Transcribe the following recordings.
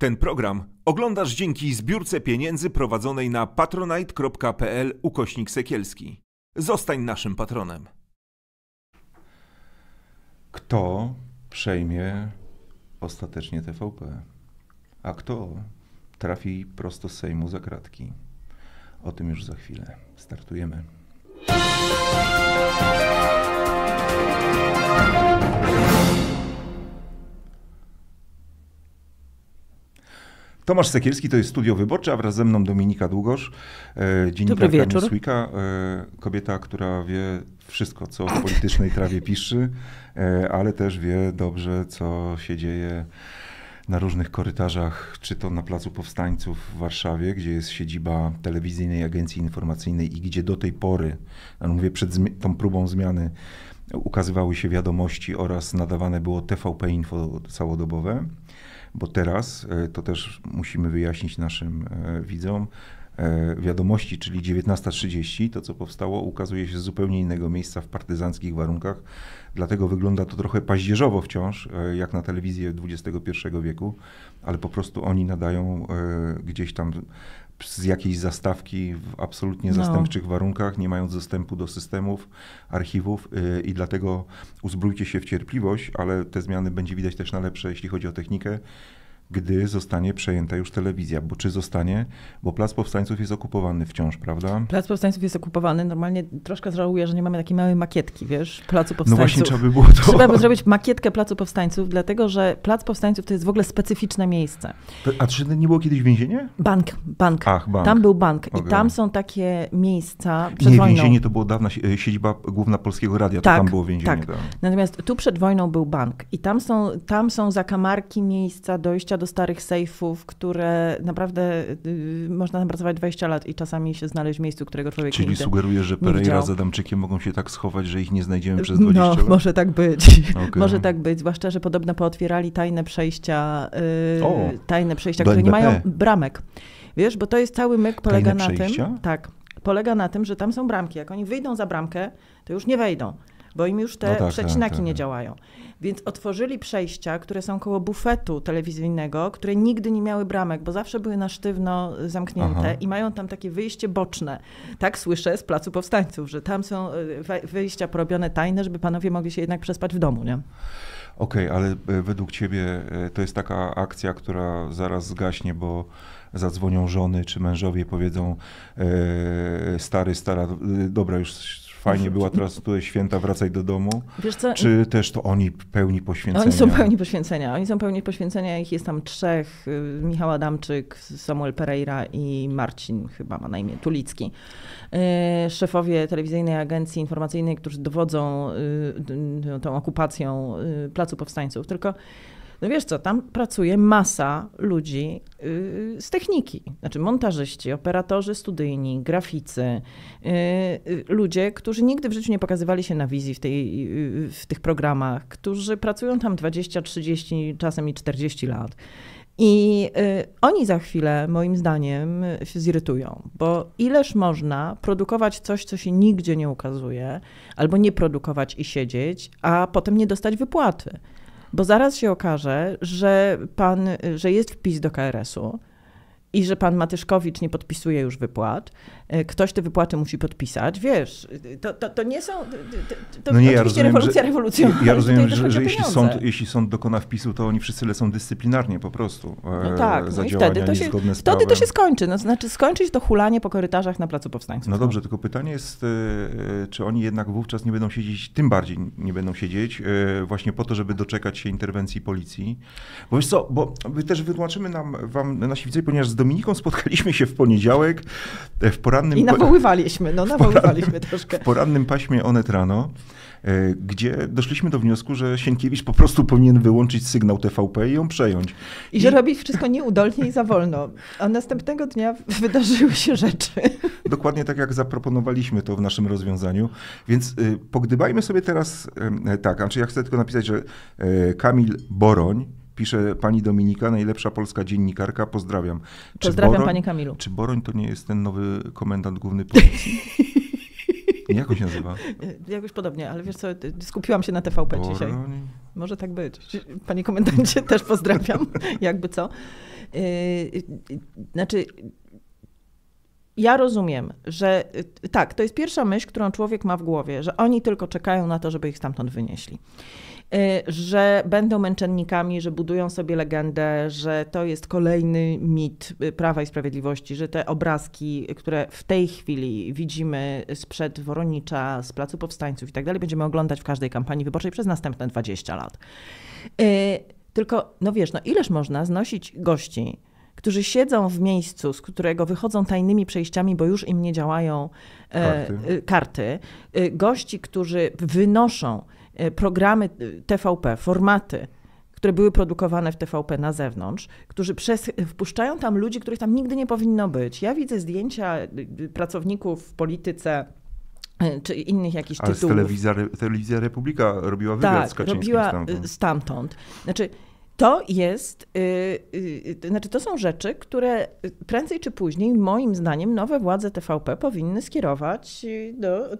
Ten program oglądasz dzięki zbiórce pieniędzy prowadzonej na patronite.pl ukośnik sekielski. Zostań naszym patronem. Kto przejmie ostatecznie TVP? A kto trafi prosto z Sejmu za kratki? O tym już za chwilę. Startujemy. Tomasz Sekielski to jest Studio Wyborcze, a wraz ze mną Dominika Długosz, e, dziennikarka Newsweeka, e, kobieta, która wie wszystko, co w politycznej trawie piszy, e, ale też wie dobrze, co się dzieje na różnych korytarzach, czy to na Placu Powstańców w Warszawie, gdzie jest siedziba telewizyjnej agencji informacyjnej i gdzie do tej pory, no mówię przed tą próbą zmiany, ukazywały się wiadomości oraz nadawane było TVP Info całodobowe bo teraz e, to też musimy wyjaśnić naszym e, widzom, e, wiadomości, czyli 19.30, to co powstało, ukazuje się z zupełnie innego miejsca w partyzanckich warunkach. Dlatego wygląda to trochę paździerzowo wciąż, jak na telewizję XXI wieku, ale po prostu oni nadają gdzieś tam z jakiejś zastawki w absolutnie no. zastępczych no. warunkach, nie mając dostępu do systemów, archiwów yy, i dlatego uzbrójcie się w cierpliwość, ale te zmiany będzie widać też na lepsze, jeśli chodzi o technikę, gdy zostanie przejęta już telewizja. Bo czy zostanie? Bo Plac Powstańców jest okupowany wciąż, prawda? Plac Powstańców jest okupowany. Normalnie troszkę żałuję, że nie mamy takiej małej makietki, wiesz, Placu Powstańców. No właśnie, trzeba by było to... Trzeba by zrobić makietkę Placu Powstańców, dlatego że Plac Powstańców to jest w ogóle specyficzne miejsce. A czy nie było kiedyś więzienie? Bank, bank. Ach, bank. Tam był bank okay. i tam są takie miejsca przed Nie, wojną. więzienie to było dawna e, siedziba główna Polskiego Radia, tak, tam było więzienie. Tak. Tam. Natomiast tu przed wojną był bank i tam są, tam są zakamarki miejsca dojścia do starych sejfów, które naprawdę y, można napracować pracować 20 lat i czasami się znaleźć w miejscu, którego człowiek Czyli nigdy sugeruje, że Pereira z Adamczykiem mogą się tak schować, że ich nie znajdziemy przez 20 no, lat? może tak być. Okay. może tak być, zwłaszcza, że podobno pootwierali tajne przejścia, y, o, tajne przejścia, które nie mają bramek. Wiesz, bo to jest cały myk polega na tym. Tak. Polega na tym, że tam są bramki. Jak oni wyjdą za bramkę, to już nie wejdą bo im już te no tak, przecinaki tak, tak, nie tak. działają. Więc otworzyli przejścia, które są koło bufetu telewizyjnego, które nigdy nie miały bramek, bo zawsze były na sztywno zamknięte Aha. i mają tam takie wyjście boczne. Tak słyszę z Placu Powstańców, że tam są e, wyjścia porobione tajne, żeby panowie mogli się jednak przespać w domu, nie? Okej, okay, ale e, według ciebie e, to jest taka akcja, która zaraz zgaśnie, bo zadzwonią żony czy mężowie, powiedzą stary, stara, dobra, już fajnie mhm. była teraz tu święta, wracaj do domu. Co, czy też to oni pełni poświęcenia? Oni są pełni poświęcenia. Oni są pełni poświęcenia. Ich jest tam trzech. Y, Michał Adamczyk, Samuel Pereira i Marcin chyba ma na imię, Tulicki. Y, szefowie telewizyjnej agencji informacyjnej, którzy dowodzą y, tą okupacją Placu Powstańców. Tylko no wiesz co, tam pracuje masa ludzi y, z techniki. Znaczy montażyści, operatorzy studyjni, graficy, y, y, ludzie, którzy nigdy w życiu nie pokazywali się na wizji w, tej, w tych programach, którzy pracują tam 20, 30, czasem i 40 lat. I oni za chwilę, moim zdaniem, się zirytują, bo ileż można produkować coś, co się nigdzie nie ukazuje, albo nie produkować i siedzieć, a potem nie dostać wypłaty. Bo zaraz się okaże, że pan, y, że jest wpis do KRS-u i że pan Matyszkowicz nie podpisuje już wypłat E, ktoś te wypłaty musi podpisać. Wiesz, to, to, to nie są. To, no nie, ja rozumiem, rewolucja rewolucją. Ja rozumiem, że, że jeśli, sąd, jeśli sąd dokona wpisu, to oni wszyscy lecą dyscyplinarnie po prostu. E, no tak, za no i wtedy to, się, wtedy to się skończy. No, znaczy, skończyć to hulanie po korytarzach na Placu Powstańskim. No dobrze, tylko pytanie jest, e, czy oni jednak wówczas nie będą siedzieć, tym bardziej nie będą siedzieć, właśnie po to, żeby doczekać się interwencji policji. Bo wiesz co, bo my też wytłumaczymy nam, wam, nasi widzowie, ponieważ z Dominiką spotkaliśmy się w poniedziałek w poradzie porannym... I nawoływaliśmy, no nawoływaliśmy porannym, troszkę. W porannym paśmie Onet Rano, e, gdzie doszliśmy do wniosku, że Sienkiewicz po prostu powinien wyłączyć sygnał TVP i ją przejąć. I, I... że robi wszystko nieudolnie i za wolno. A następnego dnia wydarzyły się rzeczy. Dokładnie tak, jak zaproponowaliśmy to w naszym rozwiązaniu. Więc e, pogdybajmy sobie teraz e, tak, znaczy ja chcę tylko napisać, że Kamil Boroń, Pisze pani Dominika, najlepsza polska dziennikarka, pozdrawiam. Czy pozdrawiam Boroń, panie Kamilu. Czy Boroń to nie jest ten nowy komendant główny policji? Jak on się nazywa? Jakoś podobnie, ale wiesz co, skupiłam się na TVP Boroń. dzisiaj. Może tak być. Panie komendancie, też pozdrawiam, jakby co. Y, y, znaczy, ja rozumiem, że y, tak, to jest pierwsza myśl, którą człowiek ma w głowie, że oni tylko czekają na to, żeby ich stamtąd wynieśli. Y, że będą męczennikami, że budują sobie legendę, że to jest kolejny mit y, Prawa i Sprawiedliwości, że te obrazki, które w tej chwili widzimy sprzed Woronicza, z Placu Powstańców i tak dalej, będziemy oglądać w każdej kampanii wyborczej przez następne 20 lat. Y, tylko, no wiesz, no ileż można znosić gości, którzy siedzą w miejscu, z którego wychodzą tajnymi przejściami, bo już im nie działają karty, e, karty. gości, którzy wynoszą E, programy e, TVP, formaty, które były produkowane w TVP na zewnątrz, którzy przez, wpuszczają tam ludzi, których tam nigdy nie powinno być. Ja widzę zdjęcia e, pracowników w polityce czy innych jakichś tytułów. Ale telewizja, telewizja Republika robiła wywiad tak, z Kaczyńskim robiła stamtąd. stamtąd. Znaczy, to jest, yy, yy, znaczy to są rzeczy, które y, prędzej czy później, moim zdaniem, nowe władze TVP powinny skierować y, do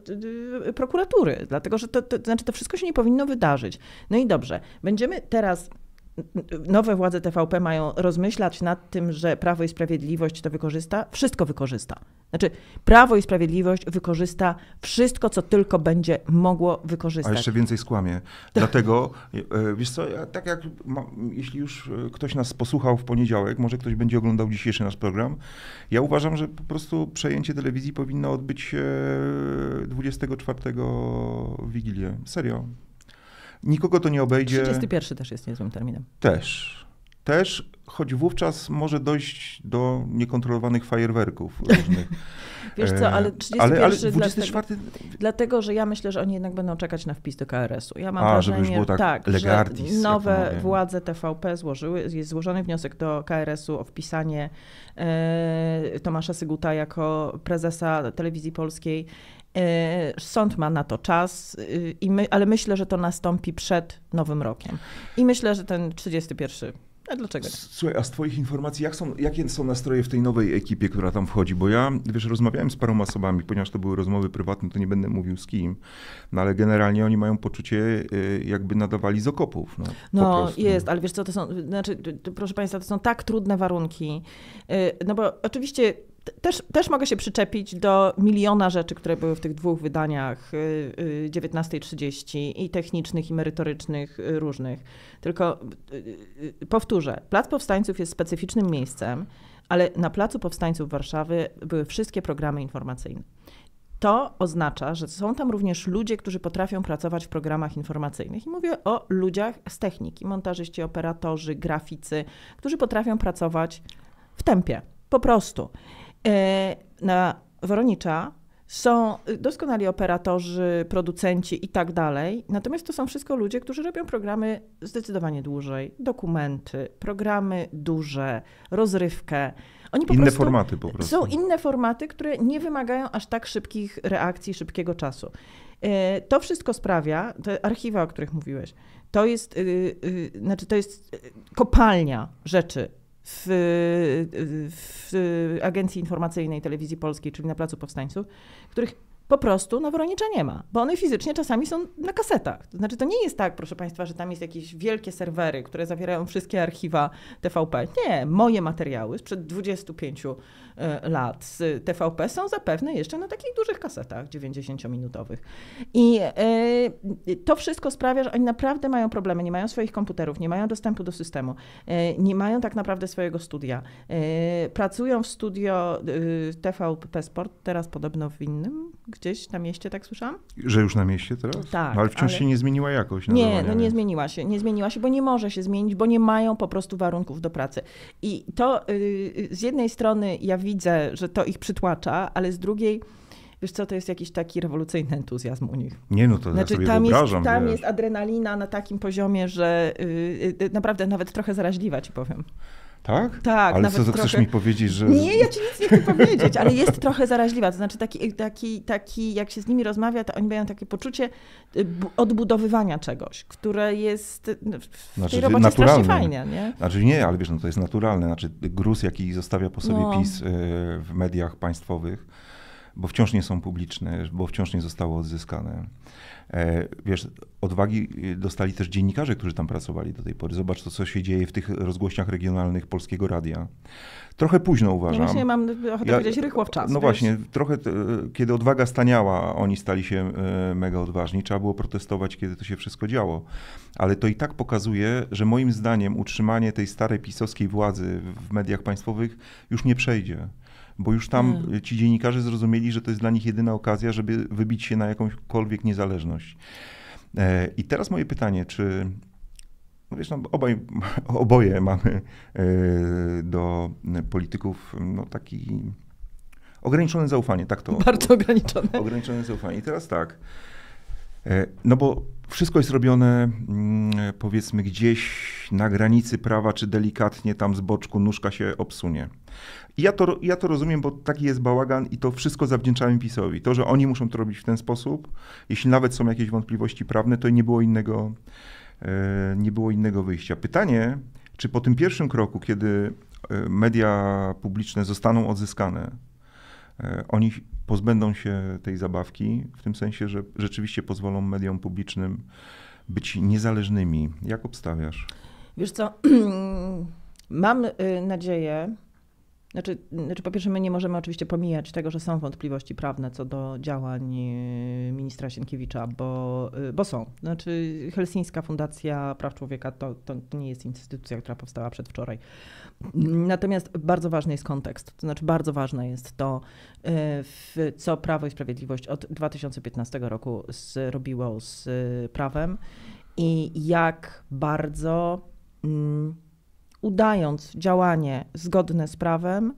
yy, prokuratury, dlatego że to, to, znaczy to wszystko się nie powinno wydarzyć. No i dobrze, będziemy teraz nowe władze TVP mają rozmyślać nad tym, że Prawo i Sprawiedliwość to wykorzysta, wszystko wykorzysta. Znaczy, Prawo i Sprawiedliwość wykorzysta wszystko, co tylko będzie mogło wykorzystać. A jeszcze więcej skłamie. Tak. Dlatego, e, wiesz co, ja, tak jak, jeśli już e, ktoś nas posłuchał w poniedziałek, może ktoś będzie oglądał dzisiejszy nasz program, ja uważam, że po prostu przejęcie telewizji powinno odbyć się 24 w Wigilię. Serio. Nikogo to nie obejdzie. 31 też jest niezłym terminem. Też. Też, choć wówczas może dojść do niekontrolowanych fajerwerków różnych. Wiesz co, ale 31 ale, ale 24... dlatego, dlatego, że ja myślę, że oni jednak będą czekać na wpis do KRS-u. Ja mam A, wrażenie, tak, tak legardis, że nowe władze TVP złożyły, jest złożony wniosek do KRS-u o wpisanie e, Tomasza Syguta jako prezesa telewizji polskiej E, sąd ma na to czas, y, i my, ale myślę, że to nastąpi przed Nowym Rokiem. I myślę, że ten 31 a dlaczego Słuchaj, a z Twoich informacji, jak są, jakie są nastroje w tej nowej ekipie, która tam wchodzi? Bo ja, wiesz, rozmawiałem z paroma osobami, ponieważ to były rozmowy prywatne, to nie będę mówił z kim, no ale generalnie oni mają poczucie, y, jakby nadawali z okopów. No, no jest, ale wiesz co, to są, znaczy, proszę Państwa, to są tak trudne warunki. Y, no bo oczywiście też, też mogę się przyczepić do miliona rzeczy, które były w tych dwóch wydaniach 19.30 y, y, i technicznych, i merytorycznych, y, różnych. Tylko powtórzę, Plac Powstańców jest specyficznym miejscem, ale na Placu Powstańców Warszawy były wszystkie programy informacyjne. To oznacza, że są tam również ludzie, którzy potrafią pracować w programach informacyjnych. I mówię o ludziach z techniki, montażyści, operatorzy, graficy, którzy potrafią pracować w tempie, po prostu. E, na Woronicza są doskonali operatorzy, producenci i tak dalej. Natomiast to są wszystko ludzie, którzy robią programy zdecydowanie dłużej, dokumenty, programy duże, rozrywkę. Oni po inne formaty po prostu. Są inne formaty, które nie wymagają aż tak szybkich reakcji, szybkiego czasu. E, to wszystko sprawia, te archiwa, o których mówiłeś, to jest, y, y, znaczy to jest y, kopalnia rzeczy w, w Agencji Informacyjnej Telewizji Polskiej, czyli na Placu Powstańców, których po prostu na Woronicza nie ma, bo one fizycznie czasami są na kasetach. To znaczy, to nie jest tak, proszę Państwa, że tam jest jakieś wielkie serwery, które zawierają wszystkie archiwa TVP. Nie, moje materiały sprzed 25 E, lat z TVP są zapewne jeszcze na takich dużych kasetach 90-minutowych. I e, to wszystko sprawia, że oni naprawdę mają problemy, nie mają swoich komputerów, nie mają dostępu do systemu, e, nie mają tak naprawdę swojego studia. Pracują w studio TVP Sport, teraz podobno w innym, gdzieś na mieście, tak słyszałam? Że już na mieście teraz? Tak. No, ale wciąż ale... się nie zmieniła jakoś? Nie, no nie zmieniła się. Nie zmieniła się, bo nie może się zmienić, bo nie mają po prostu warunków do pracy. I to y, z jednej strony ja widzę, widzę, że to ich przytłacza, ale z drugiej, wiesz co, to jest jakiś taki rewolucyjny entuzjazm u nich. Nie no, to znaczy, ja tam, jest, tam jest adrenalina na takim poziomie, że yy, naprawdę nawet trochę zaraźliwa, ci powiem. Tak? Tak. Ale co, chcesz trochę... mi powiedzieć, że... Nie, ja ci nic nie chcę powiedzieć, ale jest trochę zaraźliwa. To znaczy taki, taki, taki, jak się z nimi rozmawia, to oni mają takie poczucie y, odbudowywania czegoś, które jest y, no, w znaczy, tej robocie naturalne. fajnie. Nie? Znaczy nie, ale wiesz, no to jest naturalne. Znaczy gruz, jaki zostawia po sobie no. PiS y, w mediach państwowych, bo wciąż nie są publiczne, bo wciąż nie zostało odzyskane E, wiesz, odwagi e, dostali też dziennikarze, którzy tam pracowali do tej pory. Zobacz to, co się dzieje w tych rozgłośniach regionalnych Polskiego Radia. Trochę późno no uważam. No właśnie mam ochotę ja, powiedzieć rychło w czas. No wiesz? właśnie, trochę, e, kiedy odwaga staniała, oni stali się mega odważni. Trzeba było protestować, kiedy to się wszystko działo. Ale to i tak pokazuje, że moim zdaniem utrzymanie tej starej pisowskiej władzy w mediach państwowych już nie przejdzie bo już tam hmm. ci dziennikarze zrozumieli, że to jest dla nich jedyna okazja, żeby wybić się na jakąkolwiek niezależność. E, I teraz moje pytanie, czy no wiesz, no, obaj, oboje mamy e, do polityków no, taki ograniczone zaufanie, tak to. Bardzo ograniczone. Ograniczone zaufanie. I teraz tak. E, no bo wszystko jest robione, mm, e, powiedzmy, gdzieś na granicy prawa, czy delikatnie tam z boczku nóżka się obsunie. ja to, ja to rozumiem, bo taki jest bałagan i to wszystko zawdzięczałem PiSowi. To, że oni muszą to robić w ten sposób, jeśli nawet są jakieś wątpliwości prawne, to nie było innego, e, nie było innego wyjścia. Pytanie, czy po tym pierwszym kroku, kiedy media publiczne zostaną odzyskane, E, oni pozbędą się tej zabawki, w tym sensie, że rzeczywiście pozwolą mediom publicznym być niezależnymi. Jak obstawiasz? Wiesz co, mam y, nadzieję, znaczy, znaczy, po pierwsze, my nie możemy oczywiście pomijać tego, że są wątpliwości prawne co do działań y, ministra Sienkiewicza, bo, y, bo są. Znaczy, Helsińska Fundacja Praw Człowieka to, to nie jest instytucja, która powstała przedwczoraj. Natomiast bardzo ważny jest kontekst, to znaczy bardzo ważne jest to, y, w co Prawo i Sprawiedliwość od 2015 roku zrobiło z prawem i jak bardzo. Mm, udając działanie zgodne z prawem,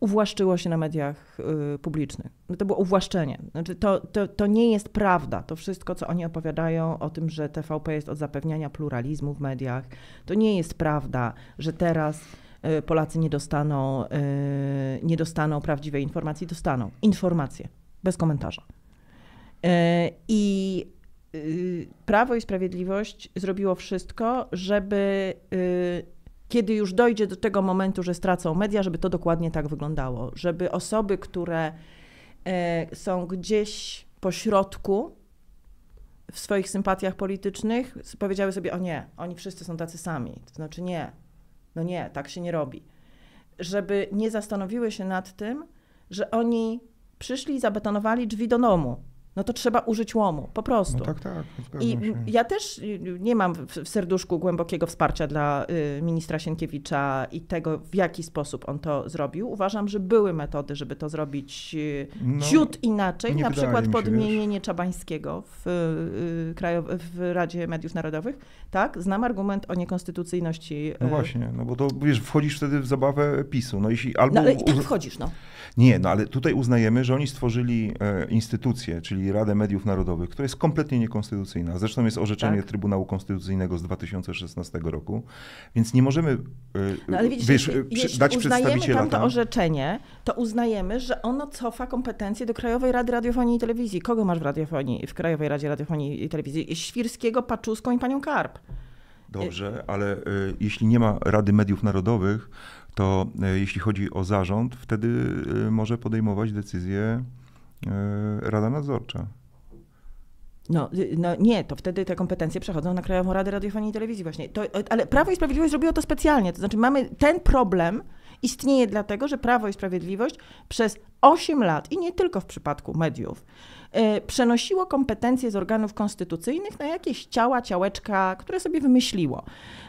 uwłaszczyło się na mediach y, publicznych. No, to było uwłaszczenie. Znaczy to, to, to nie jest prawda. To wszystko, co oni opowiadają o tym, że TVP jest od zapewniania pluralizmu w mediach, to nie jest prawda, że teraz y, Polacy nie dostaną, y, nie dostaną prawdziwej informacji. Dostaną informacje, bez komentarza. I Prawo i Sprawiedliwość zrobiło wszystko, żeby kiedy już dojdzie do tego momentu, że stracą media, żeby to dokładnie tak wyglądało, żeby osoby, które e, są gdzieś po środku w swoich sympatiach politycznych, powiedziały sobie: O nie, oni wszyscy są tacy sami. To znaczy, nie, no nie, tak się nie robi. Żeby nie zastanowiły się nad tym, że oni przyszli i zabetonowali drzwi do domu no to trzeba użyć łomu, po prostu. No tak, tak. I się. ja też y, nie mam w serduszku głębokiego wsparcia dla y, ministra Sienkiewicza i tego, w jaki sposób on to zrobił. Uważam, że były metody, żeby to zrobić y, no, ciut inaczej, na przykład podmienienie Czabańskiego w, w Radzie Mediów Narodowych. Tak, znam argument o niekonstytucyjności. No właśnie, no bo to, wiesz, wchodzisz wtedy w zabawę PiSu. No, jeśli no, albo... no ale i tak wchodzisz, no. Nie, no ale tutaj uznajemy, że oni stworzyli e, instytucję, czyli Radę Mediów Narodowych, która jest kompletnie niekonstytucyjna. Zresztą jest orzeczenie tak? Trybunału Konstytucyjnego z 2016 roku, więc nie możemy e, no, ale widzisz, wiesz, e, dać przedstawiciela tam. to tak? orzeczenie, to uznajemy, że ono cofa kompetencje do Krajowej Rady Radiofonii i Telewizji. Kogo masz w radiofonii, w Krajowej Radzie Radiofonii i Telewizji? Świrskiego, Paczuską i panią Karp. Dobrze, ale y, jeśli nie ma Rady Mediów Narodowych, to e, jeśli chodzi o zarząd, wtedy e, może podejmować decyzję e, Rada Nadzorcza. No, y, no nie, to wtedy te kompetencje przechodzą na Krajową Radę Radiofonii i Telewizji właśnie. To, y, ale Prawo i Sprawiedliwość zrobiło to specjalnie. To znaczy mamy ten problem istnieje dlatego, że Prawo i Sprawiedliwość przez 8 lat i nie tylko w przypadku mediów Y, przenosiło kompetencje z organów konstytucyjnych na jakieś ciała, ciałeczka, które sobie wymyśliło.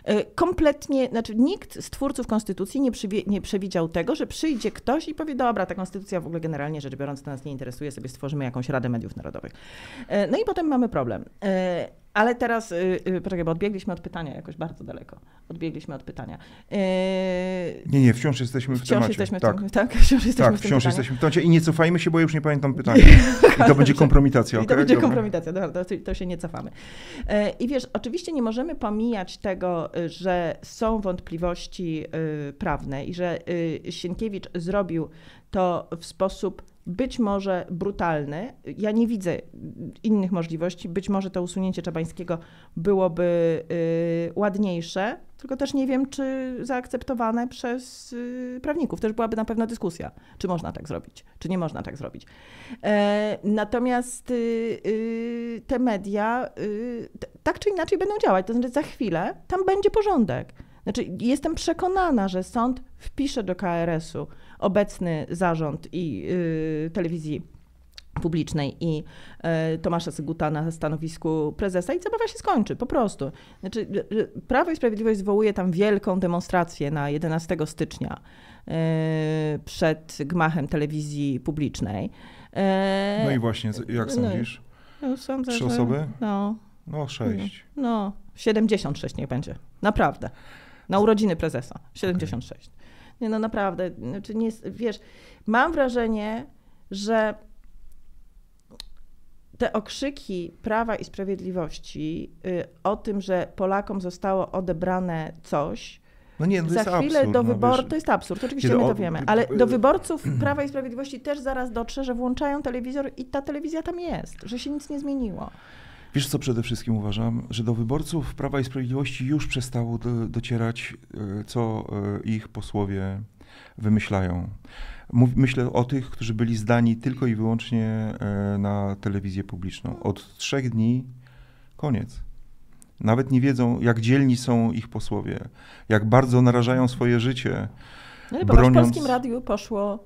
Y, kompletnie, znaczy nikt z twórców konstytucji nie, przywie, nie przewidział tego, że przyjdzie ktoś i powie, dobra, ta konstytucja w ogóle generalnie rzecz biorąc to nas nie interesuje, sobie stworzymy jakąś Radę Mediów Narodowych. Y, no i potem mamy problem. Ale teraz, yy, poczekaj, bo odbiegliśmy od pytania jakoś bardzo daleko. Odbiegliśmy od pytania. Yy, nie, nie, wciąż jesteśmy w wciąż temacie. Jesteśmy w tak. Tym, tak, wciąż jesteśmy tak, w wciąż jesteśmy w temacie i nie cofajmy się, bo ja już nie pamiętam pytania. I to będzie kompromitacja. I to będzie Dobra. kompromitacja, Dobra, to, to się nie cofamy. Yy, I wiesz, oczywiście nie możemy pomijać tego, że są wątpliwości y, prawne i że y, Sienkiewicz zrobił to w sposób być może brutalny. Ja nie widzę innych możliwości. Być może to usunięcie Czabańskiego byłoby y, ładniejsze, tylko też nie wiem, czy zaakceptowane przez y, prawników. Też byłaby na pewno dyskusja, czy można tak zrobić, czy nie można tak zrobić. E, natomiast y, te media t- tak czy inaczej będą działać. To znaczy, za chwilę tam będzie porządek. Znaczy, jestem przekonana, że sąd wpisze do KRS-u obecny zarząd i y, telewizji publicznej i y, Tomasza Syguta na stanowisku prezesa i zabawa się skończy, po prostu. Znaczy, y, y, Prawo i Sprawiedliwość zwołuje tam wielką demonstrację na 11 stycznia y, przed gmachem telewizji publicznej. Y, no i właśnie, jak no, sądzisz? No, no sądzę, Trzy osoby? No. No sześć. No, 76 niech będzie. Naprawdę. Na urodziny prezesa. 76. Okay. Nie no naprawdę, znaczy nie, wiesz, mam wrażenie, że te okrzyki prawa i sprawiedliwości y, o tym, że Polakom zostało odebrane coś, no nie, no Za chwilę absurd, do wyborów, no to jest absurd, oczywiście my to wiemy, ale do wyborców Prawa i Sprawiedliwości też zaraz dotrze, że włączają telewizor i ta telewizja tam jest, że się nic nie zmieniło. Wiesz co przede wszystkim uważam, że do wyborców Prawa i Sprawiedliwości już przestało do, docierać, e, co e, ich posłowie wymyślają. Myślę o tych, którzy byli zdani tylko i wyłącznie e, na telewizję publiczną. Od trzech dni koniec. Nawet nie wiedzą, jak dzielni są ich posłowie, jak bardzo narażają swoje życie. No i broniąc... w polskim radiu poszło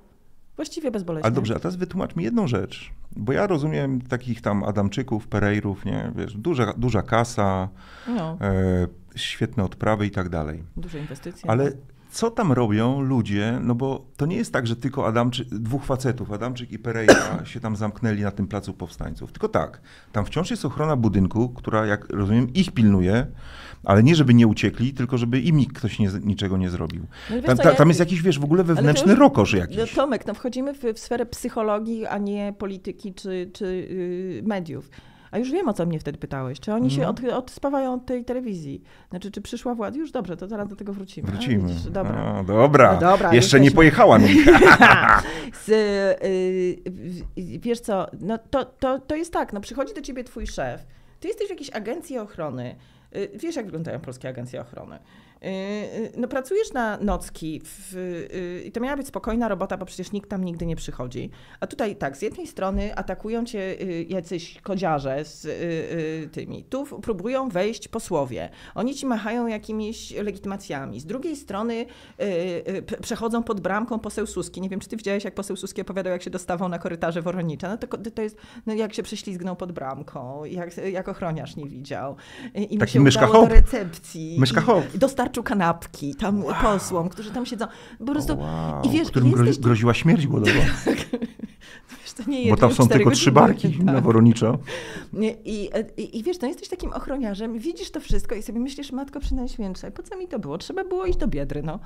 Właściwie bezboleśnie. Ale dobrze, a teraz wytłumacz mi jedną rzecz, bo ja rozumiem takich tam Adamczyków, Perejrów, nie, wiesz, duża, duża kasa, no. e, świetne odprawy i tak dalej. Duże inwestycje. Ale no co tam robią ludzie, no bo to nie jest tak, że tylko Adamczyk, dwóch facetów, Adamczyk i Pereira się tam zamknęli na tym placu powstańców. Tylko tak, tam wciąż jest ochrona budynku, która, jak rozumiem, ich pilnuje, ale nie żeby nie uciekli, tylko żeby im nikt ktoś nie, niczego nie zrobił. No tam, ta, tam jest jakiś, wiesz, w ogóle wewnętrzny już... rokosz no, jakiś. No, Tomek, no wchodzimy w, w sferę psychologii, a nie polityki czy, czy yy, mediów. A już wiem, o co mnie wtedy pytałeś. Czy oni się mhm. od, odspawają od tej telewizji? Znaczy, czy przyszła władza? Już dobrze, to zaraz do tego wrócimy. Wrócimy. A, widzisz, dobra. A, dobra. No, dobra. No Jeszcze nie pojechała mi. Z, y, wiesz co, no to, to, to jest tak, no przychodzi do ciebie twój szef, ty jesteś w jakiejś agencji ochrony, y, wiesz jak wyglądają polskie agencje ochrony. Y, y, no pracujesz na nocki y, i to miała być spokojna robota, bo przecież nikt tam nigdy nie przychodzi. A tutaj tak, z jednej strony atakują cię jacyś kodziarze z tymi, tu próbują wejść posłowie. Oni ci machają jakimiś legitymacjami. Z drugiej strony przechodzą pod bramką poseł Suski. Nie wiem, czy ty widziałeś, jak poseł Suski opowiadał, jak się dostawał na korytarze Woronicza. No to, to jest, no jak się prześlizgnął pod bramką, jak, jak ochroniarz nie widział. I mi się udało hop. do recepcji. Myszka hop dostarczył kanapki tam wow. posłom, którzy tam siedzą. Po prostu, wow. i wiesz, Którym jesteś... groziła śmierć głodowa. Tak. to nie Bo tam są tylko trzy barki tak. na Woroniczo. I, i, I wiesz, no jesteś takim ochroniarzem, widzisz to wszystko i sobie myślisz, matko przynajświętsza, po co mi to było? Trzeba było iść do Biedry, no.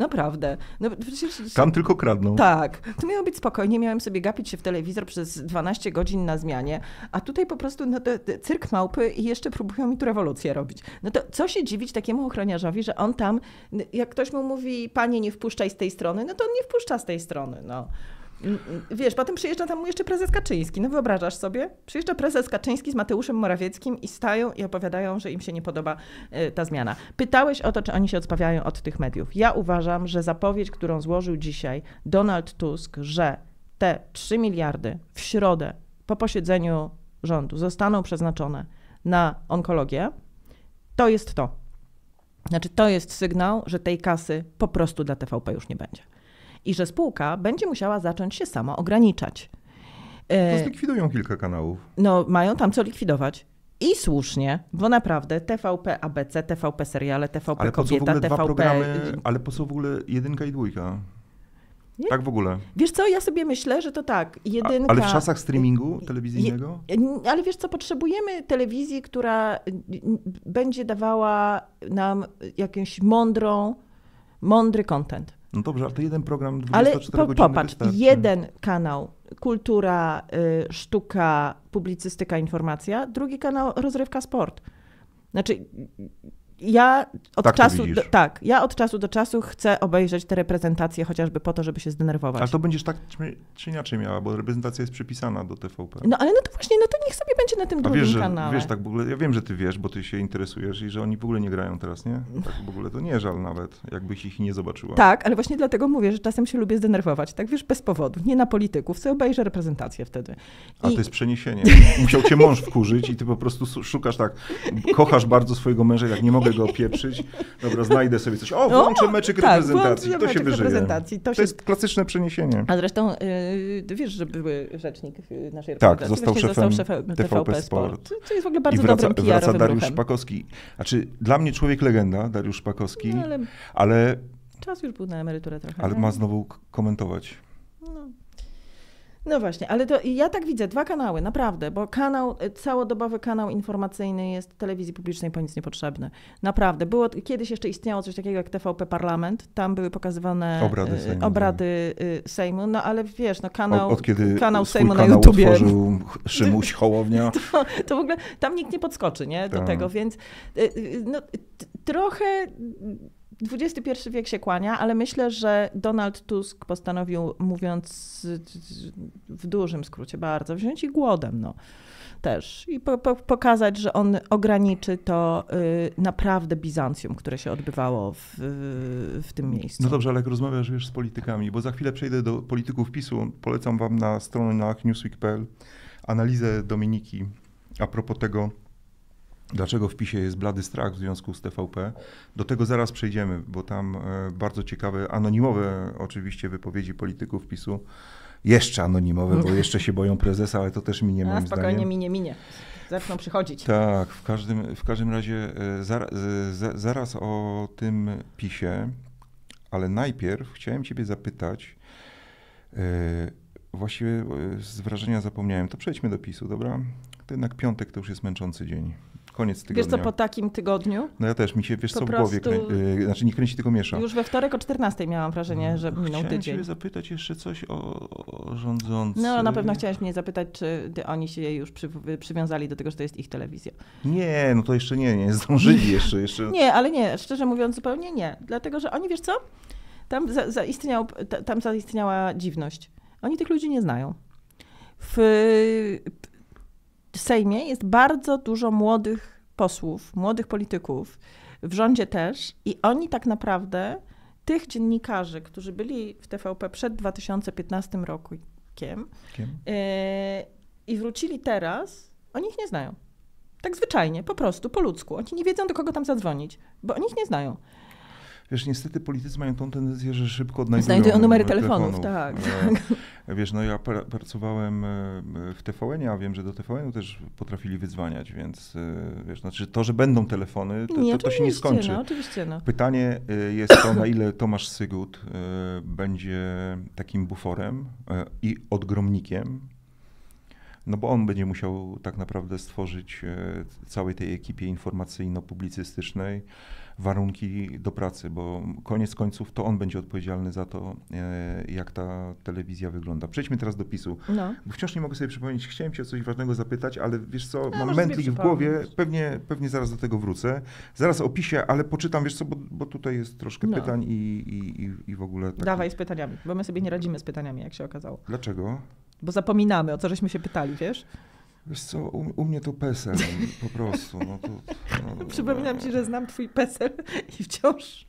Naprawdę. No, przecież... Tam tylko kradną. Tak. To miało być spokojnie, miałem sobie gapić się w telewizor przez 12 godzin na zmianie, a tutaj po prostu no, to, to cyrk małpy i jeszcze próbują mi tu rewolucję robić. No to co się dziwić takiemu ochroniarzowi, że on tam, jak ktoś mu mówi, panie nie wpuszczaj z tej strony, no to on nie wpuszcza z tej strony, no. Wiesz, potem przyjeżdża tam jeszcze prezes Kaczyński. No wyobrażasz sobie? Przyjeżdża prezes Kaczyński z Mateuszem Morawieckim i stają i opowiadają, że im się nie podoba e, ta zmiana. Pytałeś o to, czy oni się odspawiają od tych mediów. Ja uważam, że zapowiedź, którą złożył dzisiaj Donald Tusk, że te 3 miliardy w środę po posiedzeniu rządu zostaną przeznaczone na onkologię, to jest to. Znaczy, to jest sygnał, że tej kasy po prostu dla TVP już nie będzie i że spółka będzie musiała zacząć się sama ograniczać. To zlikwidują e, kilka kanałów. No, mają tam co likwidować. I słusznie, bo naprawdę TVP ABC, TVP Seriale, TVP ale Kobieta, po dwa Programy, ale po co w ogóle jedynka i dwójka? Nie? Tak w ogóle. Wiesz co, ja sobie myślę, że to tak, jedynka... A, ale w czasach streamingu telewizyjnego? Je, ale wiesz co, potrzebujemy telewizji, która będzie dawała nam jakąś mądrą, mądry content. No dobrze, ale to jeden program 24 Ale popatrz, wystarczy. jeden kanał kultura, y, sztuka, publicystyka, informacja, drugi kanał rozrywka, sport. Znaczy, ja od tak czasu do, tak, ja od czasu do czasu chcę obejrzeć te reprezentacje chociażby po to, żeby się zdenerwować. A to będziesz tak czy inaczej miała, bo reprezentacja jest przypisana do TVP. No ale no to właśnie, no to niech sobie będzie na tym A drugim wiesz, że, kanale. Wiesz, tak w ogóle, ja wiem, że ty wiesz, bo ty się interesujesz i że oni w ogóle nie grają teraz, nie? Tak w ogóle to nie żal nawet, jakbyś ich nie zobaczyła. Tak, ale właśnie dlatego mówię, że czasem się lubię zdenerwować, tak wiesz, bez powodu, nie na polityków, sobie obejrzę reprezentację wtedy. I... A to jest przeniesienie. Musiał cię mąż wkurzyć i ty po prostu szukasz tak, kochasz bardzo swojego męża, jak nie mogę tego pieprzyć. Dobra, znajdę sobie coś. O, no, włączę meczyk tak, reprezentacji. To się wyżyje. Reprezentacji. To, się... to jest klasyczne przeniesienie. A zresztą yy, wiesz, że były rzecznik y, naszej tak, reprezentacji. Tak, został szefem, został szefem TVP, Sport. To Co jest w ogóle bardzo dobry wraca, dobrym PR wraca Dariusz ruchem. Szpakowski. Znaczy, dla mnie człowiek legenda, Dariusz Szpakowski, no, ale... ale... Czas już był na emeryturę trochę. Ale ma znowu komentować. No. No właśnie, ale to ja tak widzę, dwa kanały, naprawdę, bo kanał, y, całodobowy kanał informacyjny jest telewizji publicznej po nic niepotrzebny. Naprawdę. Było, kiedyś jeszcze istniało coś takiego jak TVP Parlament, tam były pokazywane obrady y, Sejmu, obrady no. Y, Sejmu no ale wiesz, no kanał, od, od kiedy kanał Sejmu kanał na YouTubie. otworzył Szymuś Hołownia. To, to, w ogóle, tam nikt nie podskoczy, nie, do tak. tego, więc no, trochę XXI wiek się kłania, ale myślę, że Donald Tusk postanowił, mówiąc w dużym skrócie bardzo, wziąć i głodem. No też i po, po, pokazać, że on ograniczy to y, naprawdę Bizancjum, które się odbywało w, w tym miejscu. No dobrze, ale jak rozmawiasz już z politykami, bo za chwilę przejdę do polityków PiSu, polecam wam na stronach newsweek.pl analizę Dominiki a propos tego, Dlaczego w PiSie jest blady strach w związku z TVP? Do tego zaraz przejdziemy, bo tam e, bardzo ciekawe, anonimowe oczywiście wypowiedzi polityków PiSu, jeszcze anonimowe, bo jeszcze się boją prezesa, ale to też minie A, moim spokojnie, zdaniem. minie, minie. Zaczną przychodzić. Tak, w każdym, w każdym razie e, zaraz, e, zaraz o tym PiSie, ale najpierw chciałem ciebie zapytać, właściwie z wrażenia zapomniałem, to przejdźmy do PiSu, dobra? To jednak piątek to już jest męczący dzień. Koniec tygodnia. Wiesz co, po takim tygodniu? No ja też, mi się, wiesz co, w głowie krę... Y, znaczy nie kręci, tylko miesza. Już we wtorek o 14 miałam wrażenie, no, że no, minął Chciałem tydzień. Chciałem zapytać jeszcze coś o, o rządzących. No na pewno chciałeś mnie zapytać, czy oni się już przy, przywiązali do tego, że to jest ich telewizja. Nie, no to jeszcze nie, nie zdążyli jeszcze. jeszcze... nie, ale nie, szczerze mówiąc zupełnie nie. Dlatego, że oni, wiesz co, tam, za, zaistniał, tam zaistniała dziwność. Oni tych ludzi nie znają. W, Sejmie jest bardzo dużo młodych posłów, młodych polityków, w rządzie też, i oni tak naprawdę tych dziennikarzy, którzy byli w TVP przed 2015 rokiem, Kiem, e, i wrócili teraz, oni ich nie znają. Tak zwyczajnie, po prostu, po ludzku. Oni nie wiedzą, do kogo tam zadzwonić, bo oni ich nie znają. Wiesz, niestety politycy mają tą tendencję, że szybko odnajdują, znajdują numery telefonów. telefonów. Tak. No, wiesz, no ja pracowałem e, w TVN, a wiem, że do TVN też potrafili wydzwaniać, więc e, wiesz, znaczy to, że będą telefony, to, nie, to, to się nie skończy. No, oczywiście, no. Pytanie e, jest to, na ile Tomasz Sygut będzie takim buforem i odgromnikiem no bo on będzie musiał tak naprawdę stworzyć całej tej ekipie informacyjno-publicystycznej warunki do pracy, bo koniec końców to on będzie odpowiedzialny za to, e, jak ta telewizja wygląda. Przejdźmy teraz do PiSu. No. Bo wciąż nie mogę sobie przypomnieć, chciałem cię o coś ważnego zapytać, ale wiesz co, no, mam mętlik w głowie, pewnie, pewnie zaraz do tego wrócę. Zaraz opiszę, ale poczytam, wiesz co, bo, bo tutaj jest troszkę no. pytań i, i, i, i w ogóle... Taki... Dawaj z pytaniami, bo my sobie nie radzimy z pytaniami, jak się okazało. Dlaczego? Bo zapominamy, o co żeśmy się pytali, wiesz? Wiesz co, u, u mnie to PESEL po prostu. No to, no, Przypominam ci, że znam twój PESEL i wciąż.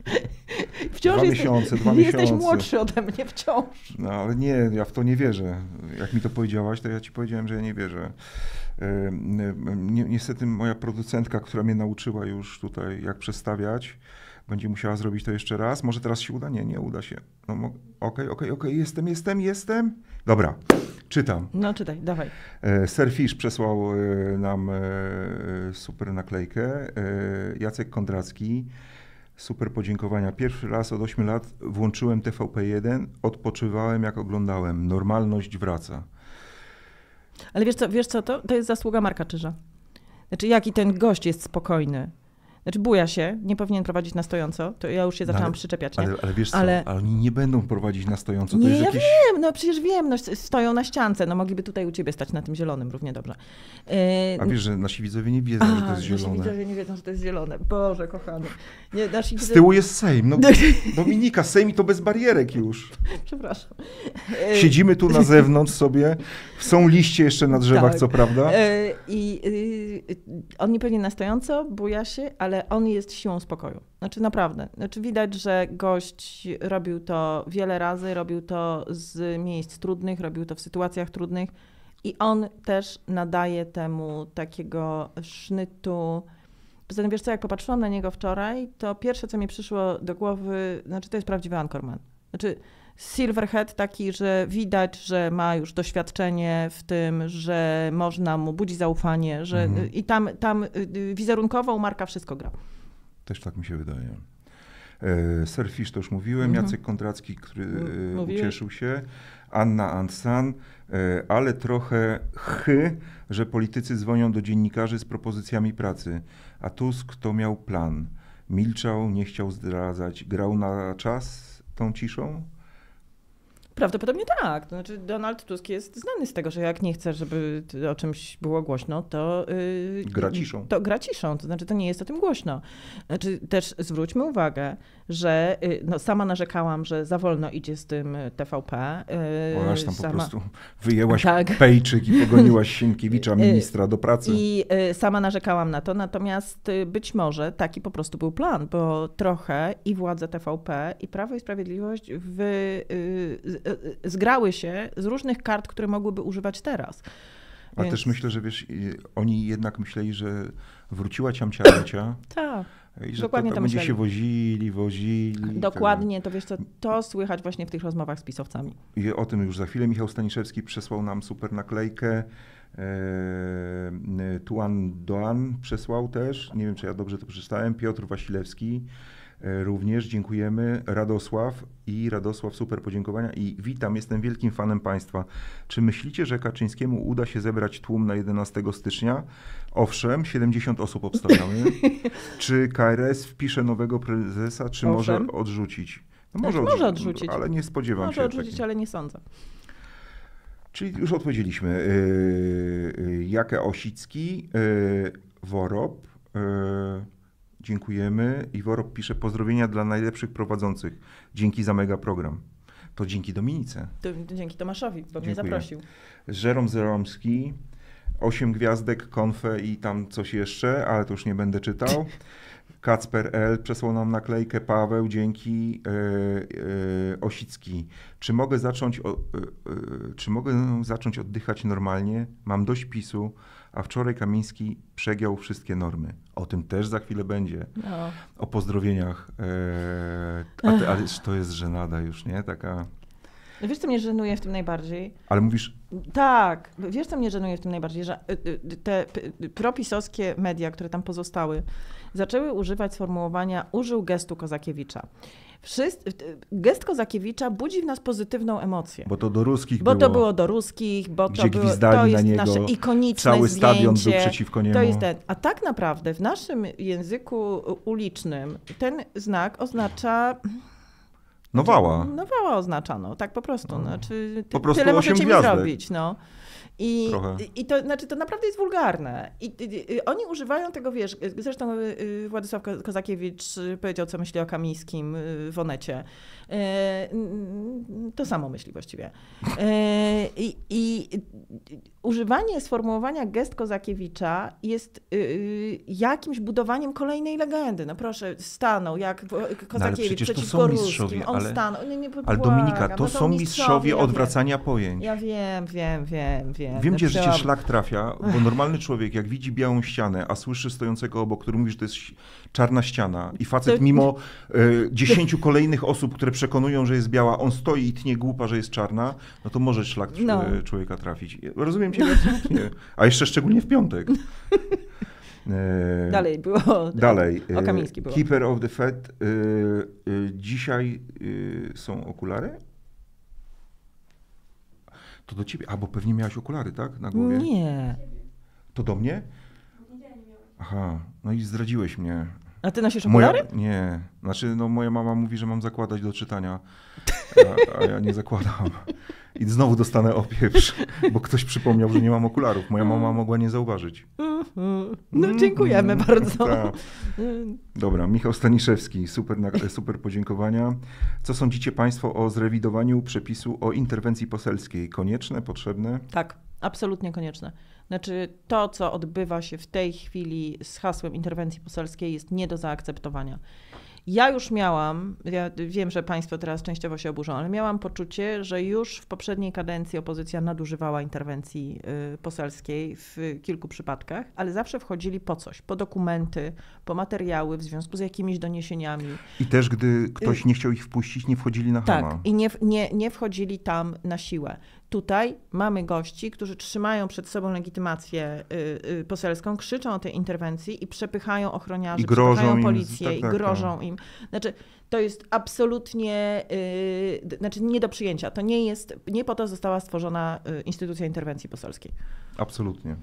wciąż dwa jesteś, miesiące, dwa jesteś miesiące. młodszy ode mnie wciąż. No ale nie, ja w to nie wierzę. Jak mi to powiedziałaś, to ja ci powiedziałem, że ja nie wierzę. niestety moja producentka, która mnie nauczyła już tutaj, jak przestawiać, będzie musiała zrobić to jeszcze raz. Może teraz się uda? Nie, nie uda się. No, okej, okej, okej, jestem, jestem, jestem. Dobra, czytam. No czytaj, dawaj. E, Serfisz przesłał e, nam e, super naklejkę. Jacek Kondracki. Super podziękowania. Pierwszy raz od 8 lat włączyłem TVP1, odpoczywałem jak oglądałem. Normalność wraca. Ale wiesz co, wiesz co to? To jest zasługa Marka Czyża. Znaczy, jaki ten gość jest spokojny. Znaczy buja się, nie powinien prowadzić na stojąco, to ja już się no zaczęłam ale, przyczepiać. Nie? Ale, ale wiesz co, ale... ale... oni nie będą prowadzić na stojąco. nie, ja jakieś... wiem, no przecież wiem, no, stoją na ściance, no mogliby tutaj u ciebie stać na tym zielonym równie dobrze. E, A wiesz, że nasi widzowie nie wiedzą, A, że to jest zielone. Nasi widzowie nie wiedzą, że to jest zielone. Boże, kochany. Nie, nasi widzowie... Z tyłu jest Sejm, no tak. Dominika, Sejm i to bez barierek już. Przepraszam. E, Siedzimy tu na zewnątrz sobie, są liście jeszcze na drzewach, tak. co prawda. E, I y, on nie powinien na stojąco, buja się, ale ale on jest siłą spokoju. Znaczy naprawdę. Znaczy widać, że gość robił to wiele razy, robił to z miejsc trudnych, robił to w sytuacjach trudnych i on też nadaje temu takiego sznytu. Poza wiesz co, jak popatrzyłam na niego wczoraj, to pierwsze co mi przyszło do głowy, znaczy to jest prawdziwy Ankorman. Znaczy Silverhead taki, że widać, że ma już doświadczenie w tym, że można mu budzi zaufanie, że mhm. Y, i tam, tam y, y, wizerunkowo marka wszystko gra. Też tak mi się wydaje. E, Surfish to już mówiłem, mhm. Jacek Kondracki, który ucieszył się, Anna Ansan, e, ale trochę chy, że politycy dzwonią do dziennikarzy z propozycjami pracy, a Tusk to miał plan. Milczał, nie chciał zdradzać, grał na czas tą ciszą. Prawdopodobnie tak. To znaczy Donald Tusk jest znany z tego, że jak nie chce, żeby o czymś było głośno, to... Yy, gra ciszą. To gra ciszą, to znaczy to nie jest o tym głośno. Znaczy też zwróćmy uwagę, że yy, no, sama narzekałam, że za wolno idzie z tym y, TVP. Yy, tam sama... po prostu wyjęłaś tak. pejczyk i pogoniłaś Sienkiewicza, y, ministra do pracy. I yy, sama narzekałam na to, natomiast y, być może taki po prostu był plan, bo trochę i władze TVP i Prawo i Sprawiedliwość w Y, y, zgrały się z różnych kart, które mogłyby używać teraz. A Więc... też myślę, że wiesz, oni jednak myśleli, że wróciła ciamcia życia. tak. I że Dokładnie to, to będzie myśleli. się wozili, wozili. Tak dokładnie, to wiesz co, to słychać właśnie w tych rozmowach z pisowcami. I o tym już za chwilę Michał Staniszewski przesłał nam super naklejkę. E, Tuan Doan przesłał też, nie wiem czy ja dobrze to przeczytałem, Piotr Wasilewski. E, również dziękujemy Radosław i Radosław, super podziękowania i witam, jestem wielkim fanem Państwa. Czy myślicie, że Kaczyńskiemu uda się zebrać tłum na 11 stycznia? Owszem, 70 osób obstawiamy. czy KRS wpisze nowego prezesa, czy Owszem. może odrzucić? No może, odrzu- znaczy, może, odrzucić, ale nie spodziewam może się. Może odrzucić, takim. ale nie sądzę. Czyli już odpowiedzieliśmy. Yy, e, e, Jakie Osicki, yy, Worop, yy, Dziękujemy. Iworop pisze pozdrowienia dla najlepszych prowadzących. Dzięki za mega program. To dzięki Dominice. To, dzięki Tomaszowi, bo Dziękuję. mnie zaprosił. Żerom Zeromski 8 gwiazdek, konfę i tam coś jeszcze, ale to już nie będę czytał. Kacper L. przesłał nam naklejkę Paweł, dzięki yy, Osicki. Czy mogę, zacząć o, e, czy mogę zacząć oddychać normalnie? Mam dość PiSu, a wczoraj Kamiński przegiął wszystkie normy. O tym też za chwilę będzie. No. O pozdrowieniach. ale to jest żenada już, nie? Taka... No wiesz, co mnie żenuje w tym najbardziej? Ale mówisz... Tak. Wiesz, co mnie żenuje w tym najbardziej? Że y, y, te y, propisowskie media, które tam pozostały, zaczęły używać sformułowania użył gestu Kozakiewicza. gest Kozakiewicza budzi w nas pozytywną emocję. Bo to do ruskich Bo było, to było do ruskich, bo to, było, to jest niego, nasze ikoniczne Cały zdjęcie, stadion był przeciwko niemu. To jest ten. A tak naprawdę w naszym języku ulicznym ten znak oznacza no wała oznaczano, tak po prostu. No. Znaczy, po prostu tyle 8 możecie gwiazdek. mi zrobić. No. I, i to znaczy to naprawdę jest wulgarne. I, i, I, oni używają tego, wiesz, zresztą y, Władysław Kozakiewicz y, powiedział, co myśli o Kamińskim y, w Onecie. to samo myśli właściwie. I używanie sformułowania gest Kozakiewicza jest jakimś budowaniem kolejnej legendy. No proszę, stanął jak no Kozakiewicz no, przeciwko Ruskim. On ale, stanął. Nie, no nie, ale Dominika, to, no, to są mistrzowie, mistrzowie odwracania ja pojęć. Ja wiem, wiem, wiem, wiem. Wiem, gdzie życie szlak trafia, bo normalny człowiek, jak widzi białą ścianę, a słyszy stojącego obok, który mówi, że to jest czarna ściana i facet to... mimo e, dziesięciu kolejnych osób, które przekonują, że jest biała, on stoi i tnie głupa, że jest czarna, no to może szlak no. E, człowieka trafić. Rozumiem cię absolutnie. A jeszcze szczególnie w piątek. E, dalej było. Dalej. O Kamiński było. Keeper of the Fed. dzisiaj są okulary? To do ciebie. Albo pewnie miałaś okulary, tak? Na głowie? Nie. To do mnie? Aha, no i zdradziłeś mnie. A ty nosisz okulary? Moja, nie. Znaczy, no moja mama mówi, że mam zakładać do czytania, a, a ja nie zakładam i znowu dostanę opieprz, bo ktoś przypomniał, że nie mam okularów. Moja mama mm. mogła nie zauważyć. Mm-hmm. No dziękujemy mm, bardzo. Ta. Dobra, Michał Staniszewski, super, super podziękowania. Co sądzicie Państwo o zrewidowaniu przepisu o interwencji poselskiej? Konieczne, potrzebne? Tak, absolutnie konieczne. Znaczy to, co odbywa się w tej chwili z hasłem interwencji poselskiej jest nie do zaakceptowania. Ja już miałam, ja wiem, że Państwo teraz częściowo się oburzą, ale miałam poczucie, że już w poprzedniej kadencji opozycja nadużywała interwencji y, poselskiej w kilku przypadkach, ale zawsze wchodzili po coś, po dokumenty, po materiały w związku z jakimiś doniesieniami. I też, gdy y, ktoś nie chciał ich wpuścić, nie wchodzili na tak, hama. Tak, i nie, nie, nie wchodzili tam na siłę. Tutaj mamy gości, którzy trzymają przed sobą legitymację y, y, poselską, krzyczą o tej interwencji i przepychają ochroniarzy, I przepychają policję tak, i tak, grożą tak. im. Znaczy, to jest absolutnie, y, znaczy nie do przyjęcia. To nie jest, nie po to została stworzona instytucja interwencji poselskiej. Absolutnie.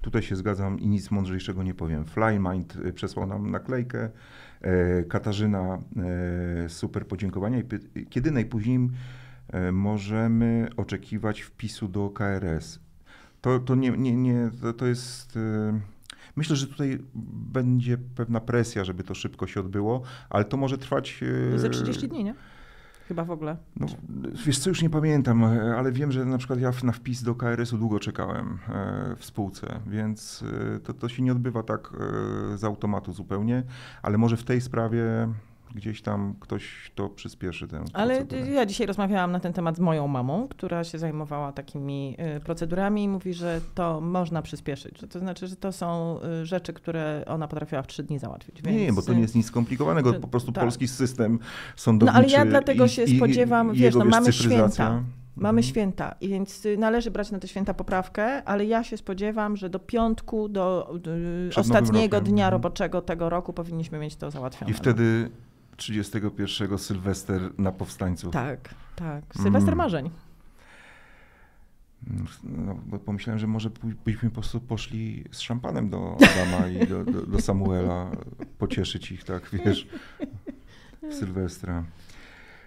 Tutaj się zgadzam i nic mądrzejszego nie powiem. Flymind przesłał nam naklejkę. E, Katarzyna, e, super podziękowania. Kiedy najpóźniej E, możemy oczekiwać wpisu do KRS. To, to nie, nie, nie to, to jest. E, myślę, że tutaj będzie pewna presja, żeby to szybko się odbyło, ale to może trwać. Ze 30 no dni, nie? Chyba w ogóle. No, wiesz co, już nie pamiętam, e, ale wiem, że na przykład ja na wpis do KRS-u długo czekałem w spółce, więc to, to się nie odbywa tak z automatu zupełnie, ale może w tej sprawie gdzieś tam ktoś to przyspieszy tę Ale procedurę. Y, ja dzisiaj rozmawiałam na ten temat z moją mamą, która się zajmowała takimi y, procedurami i mówi, że to można przyspieszyć. To znaczy, że to są y, rzeczy, które ona potrafiła w trzy dni załatwić. Więc... Nie, bo to nie jest nic skomplikowanego, po prostu tak. polski system sądowniczy. No ale ja dlatego się i, spodziewam, i, wiesz, no, mamy święta. Mamy mhm. święta, więc należy brać na te święta poprawkę, ale ja się spodziewam, że do piątku, do, do ostatniego dnia mhm. roboczego tego roku powinniśmy mieć to załatwione. I wtedy 31 Sylwester na Powstańcu. Tak, tak. Mm. Sylwester mm. marzeń. No, bo pomyślałem, że może byśmy po prostu poszli z szampanem do Adama i do, do, do Samuela, pocieszyć ich, tak, wiesz, Sylwestra.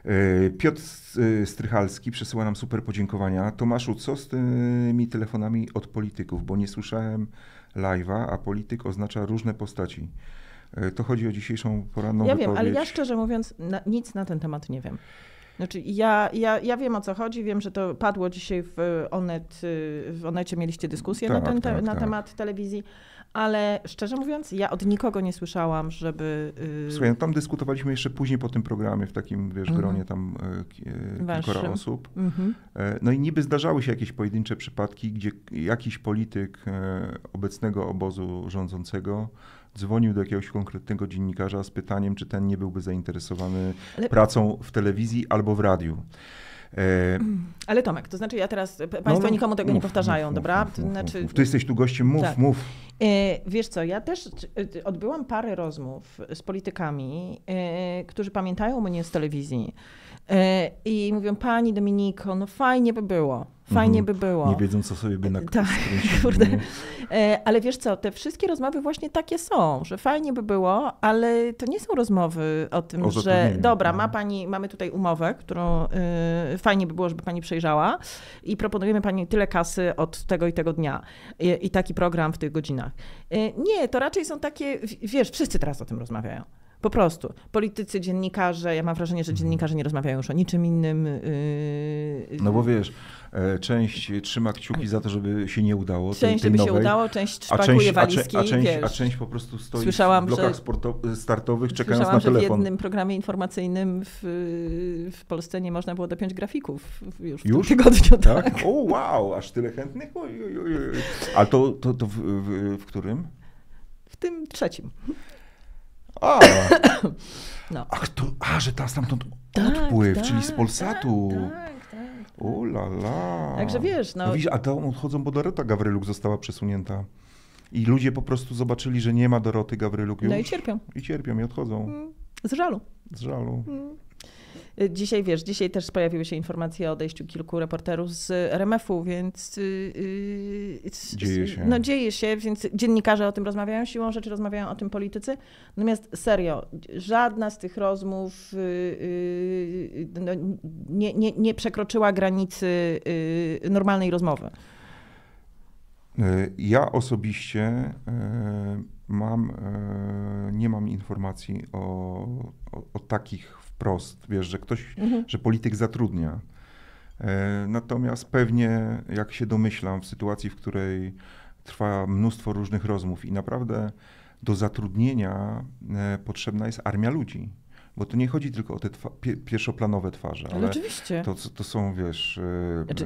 E, Piotr e, Strychalski przesyła nam super podziękowania. Tomaszu, co z tymi telefonami od polityków? Bo nie słyszałem live'a, a polityk oznacza różne postaci. E, to chodzi o dzisiejszą poranną Ja wypowiedź. wiem, ale ja szczerze mówiąc na, nic na ten temat nie wiem. Znaczy, ja, ja, ja wiem o co chodzi, wiem, że to padło dzisiaj w, Onet, y, w Onecie, mieliście dyskusję tak, na, ten tak, na tak. temat telewizji, ale szczerze mówiąc, ja od nikogo nie słyszałam, żeby. Y, Słuchaj, no tam dyskutowaliśmy jeszcze później po tym programie, w takim wiesz, mhm. gronie tam e, e, kilkoro osób. Mhm. no i niby zdarzały się jakieś pojedyncze przypadki, gdzie jakiś polityk obecnego obozu rządzącego dzwonił do jakiegoś konkretnego dziennikarza z pytaniem, czy ten nie byłby zainteresowany Ale... pracą w telewizji albo w radiu. E, Ale Tomek, to znaczy ja teraz, państwo no, no, nikomu tego mów, nie powtarzają, mów, dobra? Mów, znaczy... Ty jesteś tu gościem, mów, tak. mów. E, wiesz co, ja też e, odbyłam parę rozmów z politykami, którzy pamiętają mnie z telewizji E, I mówią, pani Dominiko, no fajnie by było. Fajnie mhm. by było. Nie wiedzą, co sobie by e, na Tak, kurde. E, ale wiesz co, te wszystkie rozmowy właśnie takie są, że fajnie by było, ale to nie są rozmowy o tym, o że dobra, no. ma pani, mamy tutaj umowę, którą y, fajnie by było, żeby pani przejrzała i proponujemy pani tyle kasy od tego i tego dnia i, i taki program w tych godzinach. Y, nie, to raczej są takie, wiesz, wszyscy teraz o tym rozmawiają. Po prostu. Politycy, dziennikarze, ja mam wrażenie, że mhm. dziennikarze nie rozmawiają już o niczym innym. Y, y, no bo y, wiesz, e, część trzyma kciuki za to, żeby się nie udało. Część, tej, tej żeby nowej, się udało, część szpakuje a część, walizki. A, część, wiesz. a część po prostu stoi słyszałam, w blokach że, startowych, czekając na telefon. Słyszałam, w jednym programie informacyjnym w, w Polsce nie można było dopiąć grafików już w już? tym tygodniu. Tak? tak? O wow, aż tyle chętnych? Ale A to, to, to w, w, w którym? W tym trzecim. A, no. a, kto, a że ta stamtąd tak, odpływ, tak, czyli z Polsatu. Tak, tak, o tak. la la. Także wiesz, no. no widzisz, a tam odchodzą, bo Dorota Gawryluk została przesunięta. I ludzie po prostu zobaczyli, że nie ma Doroty Gawryluk już. No i cierpią. I cierpią i odchodzą. Mm. z żalu. Z żalu. Mm. Dzisiaj wiesz, dzisiaj też pojawiły się informacje o odejściu kilku reporterów z RMF-u, więc. Yy, dzieje się. No dzieje się, więc dziennikarze o tym rozmawiają, siłą rzeczy rozmawiają o tym politycy. Natomiast serio, żadna z tych rozmów yy, no, nie, nie, nie, przekroczyła granicy yy, normalnej rozmowy. E, ja osobiście e, mam, e, nie mam informacji o, o, o takich wprost, wiesz, że ktoś, mhm. że polityk zatrudnia. E, natomiast pewnie, jak się domyślam, w sytuacji, w której trwa mnóstwo różnych rozmów i naprawdę do zatrudnienia e, potrzebna jest armia ludzi bo tu nie chodzi tylko o te twa pie pierwszoplanowe twarze, ale, ale oczywiście. To, to są, wiesz, y, znaczy,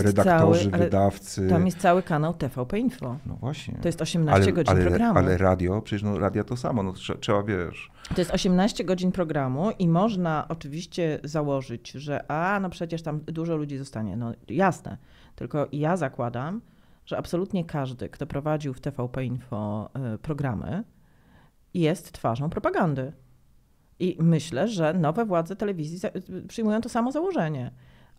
y, redaktorzy, cały, wydawcy. Tam jest cały kanał TVP Info. No właśnie. To jest 18 ale, godzin ale, programu. Ale radio, przecież no, radio to samo, no trzeba, trzeba, wiesz. To jest 18 godzin programu i można oczywiście założyć, że a, no przecież tam dużo ludzi zostanie. No jasne, tylko ja zakładam, że absolutnie każdy, kto prowadził w TVP Info y, programy, jest twarzą propagandy. I myślę, że nowe władze telewizji przyjmują to samo założenie,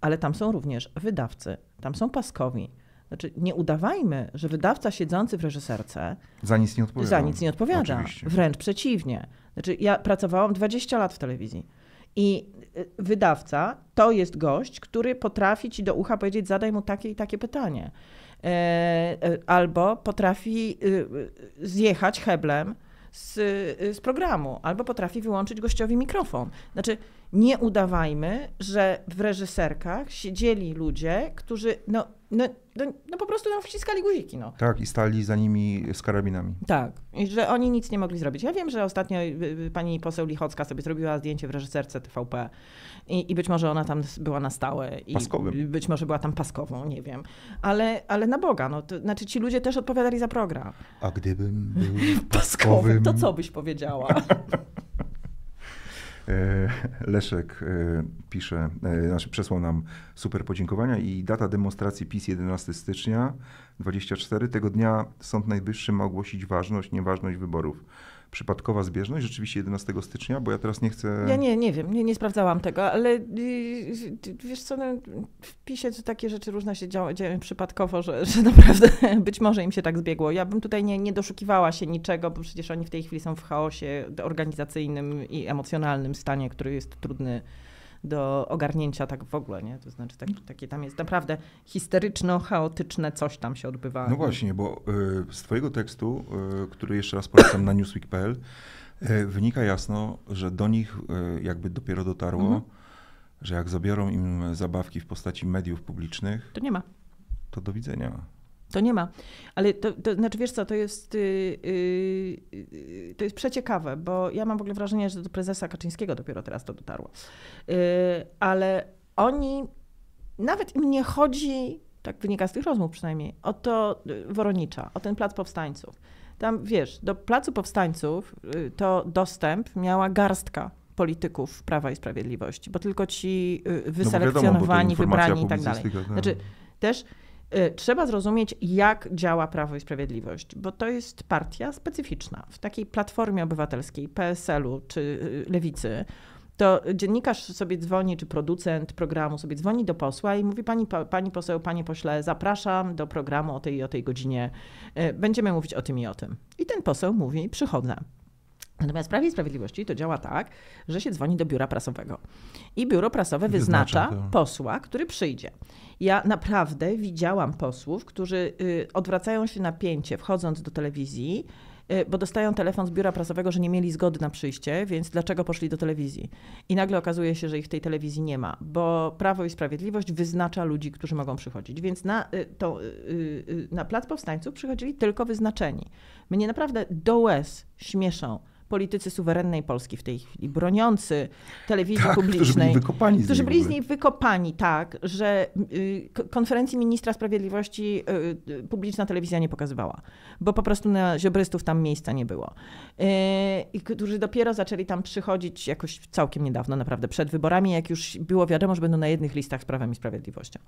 ale tam są również wydawcy, tam są paskowi. Znaczy, nie udawajmy, że wydawca siedzący w reżyserce za nic nie odpowiada. Za nic nie odpowiada. Oczywiście. Wręcz przeciwnie. Znaczy, ja pracowałam 20 lat w telewizji i y, wydawca to jest gość, który potrafi ci do ucha powiedzieć: zadaj mu takie i takie pytanie. E, e, albo potrafi y, y, zjechać heblem z, y, z programu, albo potrafi wyłączyć gościowi mikrofon. Znaczy, nie udawajmy, że w reżyserkach siedzieli ludzie, którzy no, no, no, no, po prostu tam wciskali guziki. No. Tak, i stali za nimi z karabinami. Tak, i że oni nic nie mogli zrobić. Ja wiem, że ostatnio y, y, pani poseł Lichocka sobie zrobiła zdjęcie w reżyserce TVP i, i być może ona tam była na stałe. I Paskowym. Być może była tam paskową, nie wiem. Ale, ale na Boga, no, to, znaczy ci ludzie też odpowiadali za program. A gdybym był paskowym, paskowym to co byś powiedziała? E, Leszek e, pisze, e, znaczy przesłał nam super podziękowania i data demonstracji PiS 11 stycznia 24. Tego dnia Sąd Najwyższy ma ogłosić ważność, nieważność wyborów przypadkowa zbieżność rzeczywiście 11 stycznia, bo ja teraz nie chcę... Ja nie, nie wiem, nie, nie sprawdzałam tego, ale y, y, y, wiesz co, no, w PiSie takie rzeczy różne się dzieją, dzieją przypadkowo, że, że naprawdę być może im się tak zbiegło. Ja bym tutaj nie, nie doszukiwała się niczego, bo przecież oni w tej chwili są w chaosie organizacyjnym i emocjonalnym stanie, który jest trudny do ogarnięcia tak w ogóle, nie? To znaczy tak, takie tam jest naprawdę histeryczno-chaotyczne coś tam się odbywa. No właśnie, bo y, z twojego tekstu, y, który jeszcze raz polecam na newsweek.pl, y, wynika jasno, że do nich y, jakby dopiero dotarło, mhm. że jak zabiorą im zabawki w postaci mediów publicznych... To nie ma. To do widzenia. To nie ma. Ale to, to znaczy, wiesz co, to jest, yy, yy, to jest przeciekawe, bo ja mam w ogóle wrażenie, że do prezesa Kaczyńskiego dopiero teraz to dotarło. Yy, ale oni, nawet im nie chodzi, tak wynika z tych rozmów przynajmniej, o to y, Woronicza, o ten Plac Powstańców. Tam, wiesz, do Placu Powstańców y, to dostęp miała garstka polityków Prawa i Sprawiedliwości, bo tylko ci y, no wyselekcjonowani, no wiadomo, wybrani i tak dalej. Tak. Znaczy, też Y, trzeba zrozumieć, jak działa Prawo i Sprawiedliwość, bo to jest partia specyficzna. W takiej platformie obywatelskiej, PSL-u czy y, lewicy, to dziennikarz sobie dzwoni, czy producent programu sobie dzwoni do posła i mówi: Pani, pani poseł, panie pośle, zapraszam do programu o tej i o tej godzinie. Y, będziemy mówić o tym i o tym. I ten poseł mówi: Przychodzę. Natomiast w Prawie i Sprawiedliwości to działa tak, że się dzwoni do biura prasowego. I biuro prasowe wyznacza, wyznacza posła, który przyjdzie. Ja naprawdę widziałam posłów, którzy y, odwracają się na pięcie, wchodząc do telewizji, y, bo dostają telefon z biura prasowego, że nie mieli zgody na przyjście, więc dlaczego poszli do telewizji? I nagle okazuje się, że ich tej telewizji nie ma, bo Prawo i Sprawiedliwość wyznacza ludzi, którzy mogą przychodzić. Więc na, y, to, na Plac Powstańców przychodzili tylko wyznaczeni. Mnie naprawdę do łez śmieszą politycy suwerennej Polski w tej chwili, broniący telewizji tak, publicznej. Którzy byli wykopani którzy z niej. Byli z niej wykopani, tak, że y, konferencji ministra sprawiedliwości y, y, publiczna telewizja nie pokazywała, bo po prostu na ziobrystów tam miejsca nie było. I którzy dopiero zaczęli tam przychodzić jakoś całkiem niedawno, naprawdę przed wyborami, jak już było wiadomo, że będą na jednych listach z Prawem i Sprawiedliwością.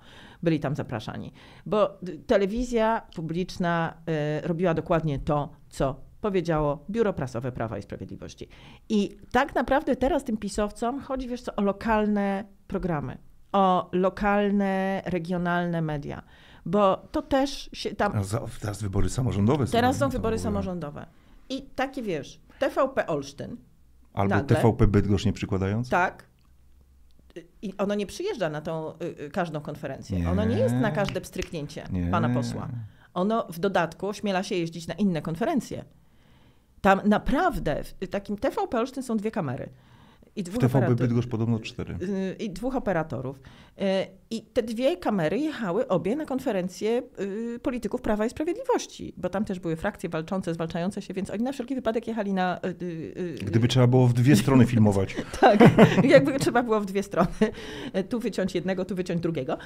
Byli tam zapraszani. Bo telewizja publiczna robiła dokładnie to, co powiedziało Biuro Prasowe Prawa i Sprawiedliwości. I tak naprawdę teraz tym pisowcom chodzi, wiesz co, o lokalne programy, o lokalne, regionalne media, bo to też się tam... Teraz wybory samorządowe. Teraz są wybory samorządowe. I takie, wiesz, TVP Olsztyn. Albo nagle, TVP Bydgoszcz nie przykładając? Tak. I ono nie przyjeżdża na tą y, y, każdą konferencję. Nie. Ono nie jest na każde pstryknięcie nie. pana posła. Ono w dodatku śmiela się jeździć na inne konferencje. Tam naprawdę, w takim TVP Olsztyn są dwie kamery. I dwóch TVB operator... Bydgoszcz podobno cztery. Y, y, I dwóch operatorów. Y, I te dwie kamery jechały obie na konferencję polityków Prawa i Sprawiedliwości, bo tam też były frakcje walczące, zwalczające się, więc oni na wszelki wypadek jechali na... Gdyby trzeba było w dwie strony filmować. tak, jakby trzeba było w dwie strony. Tu wyciąć jednego, tu wyciąć drugiego.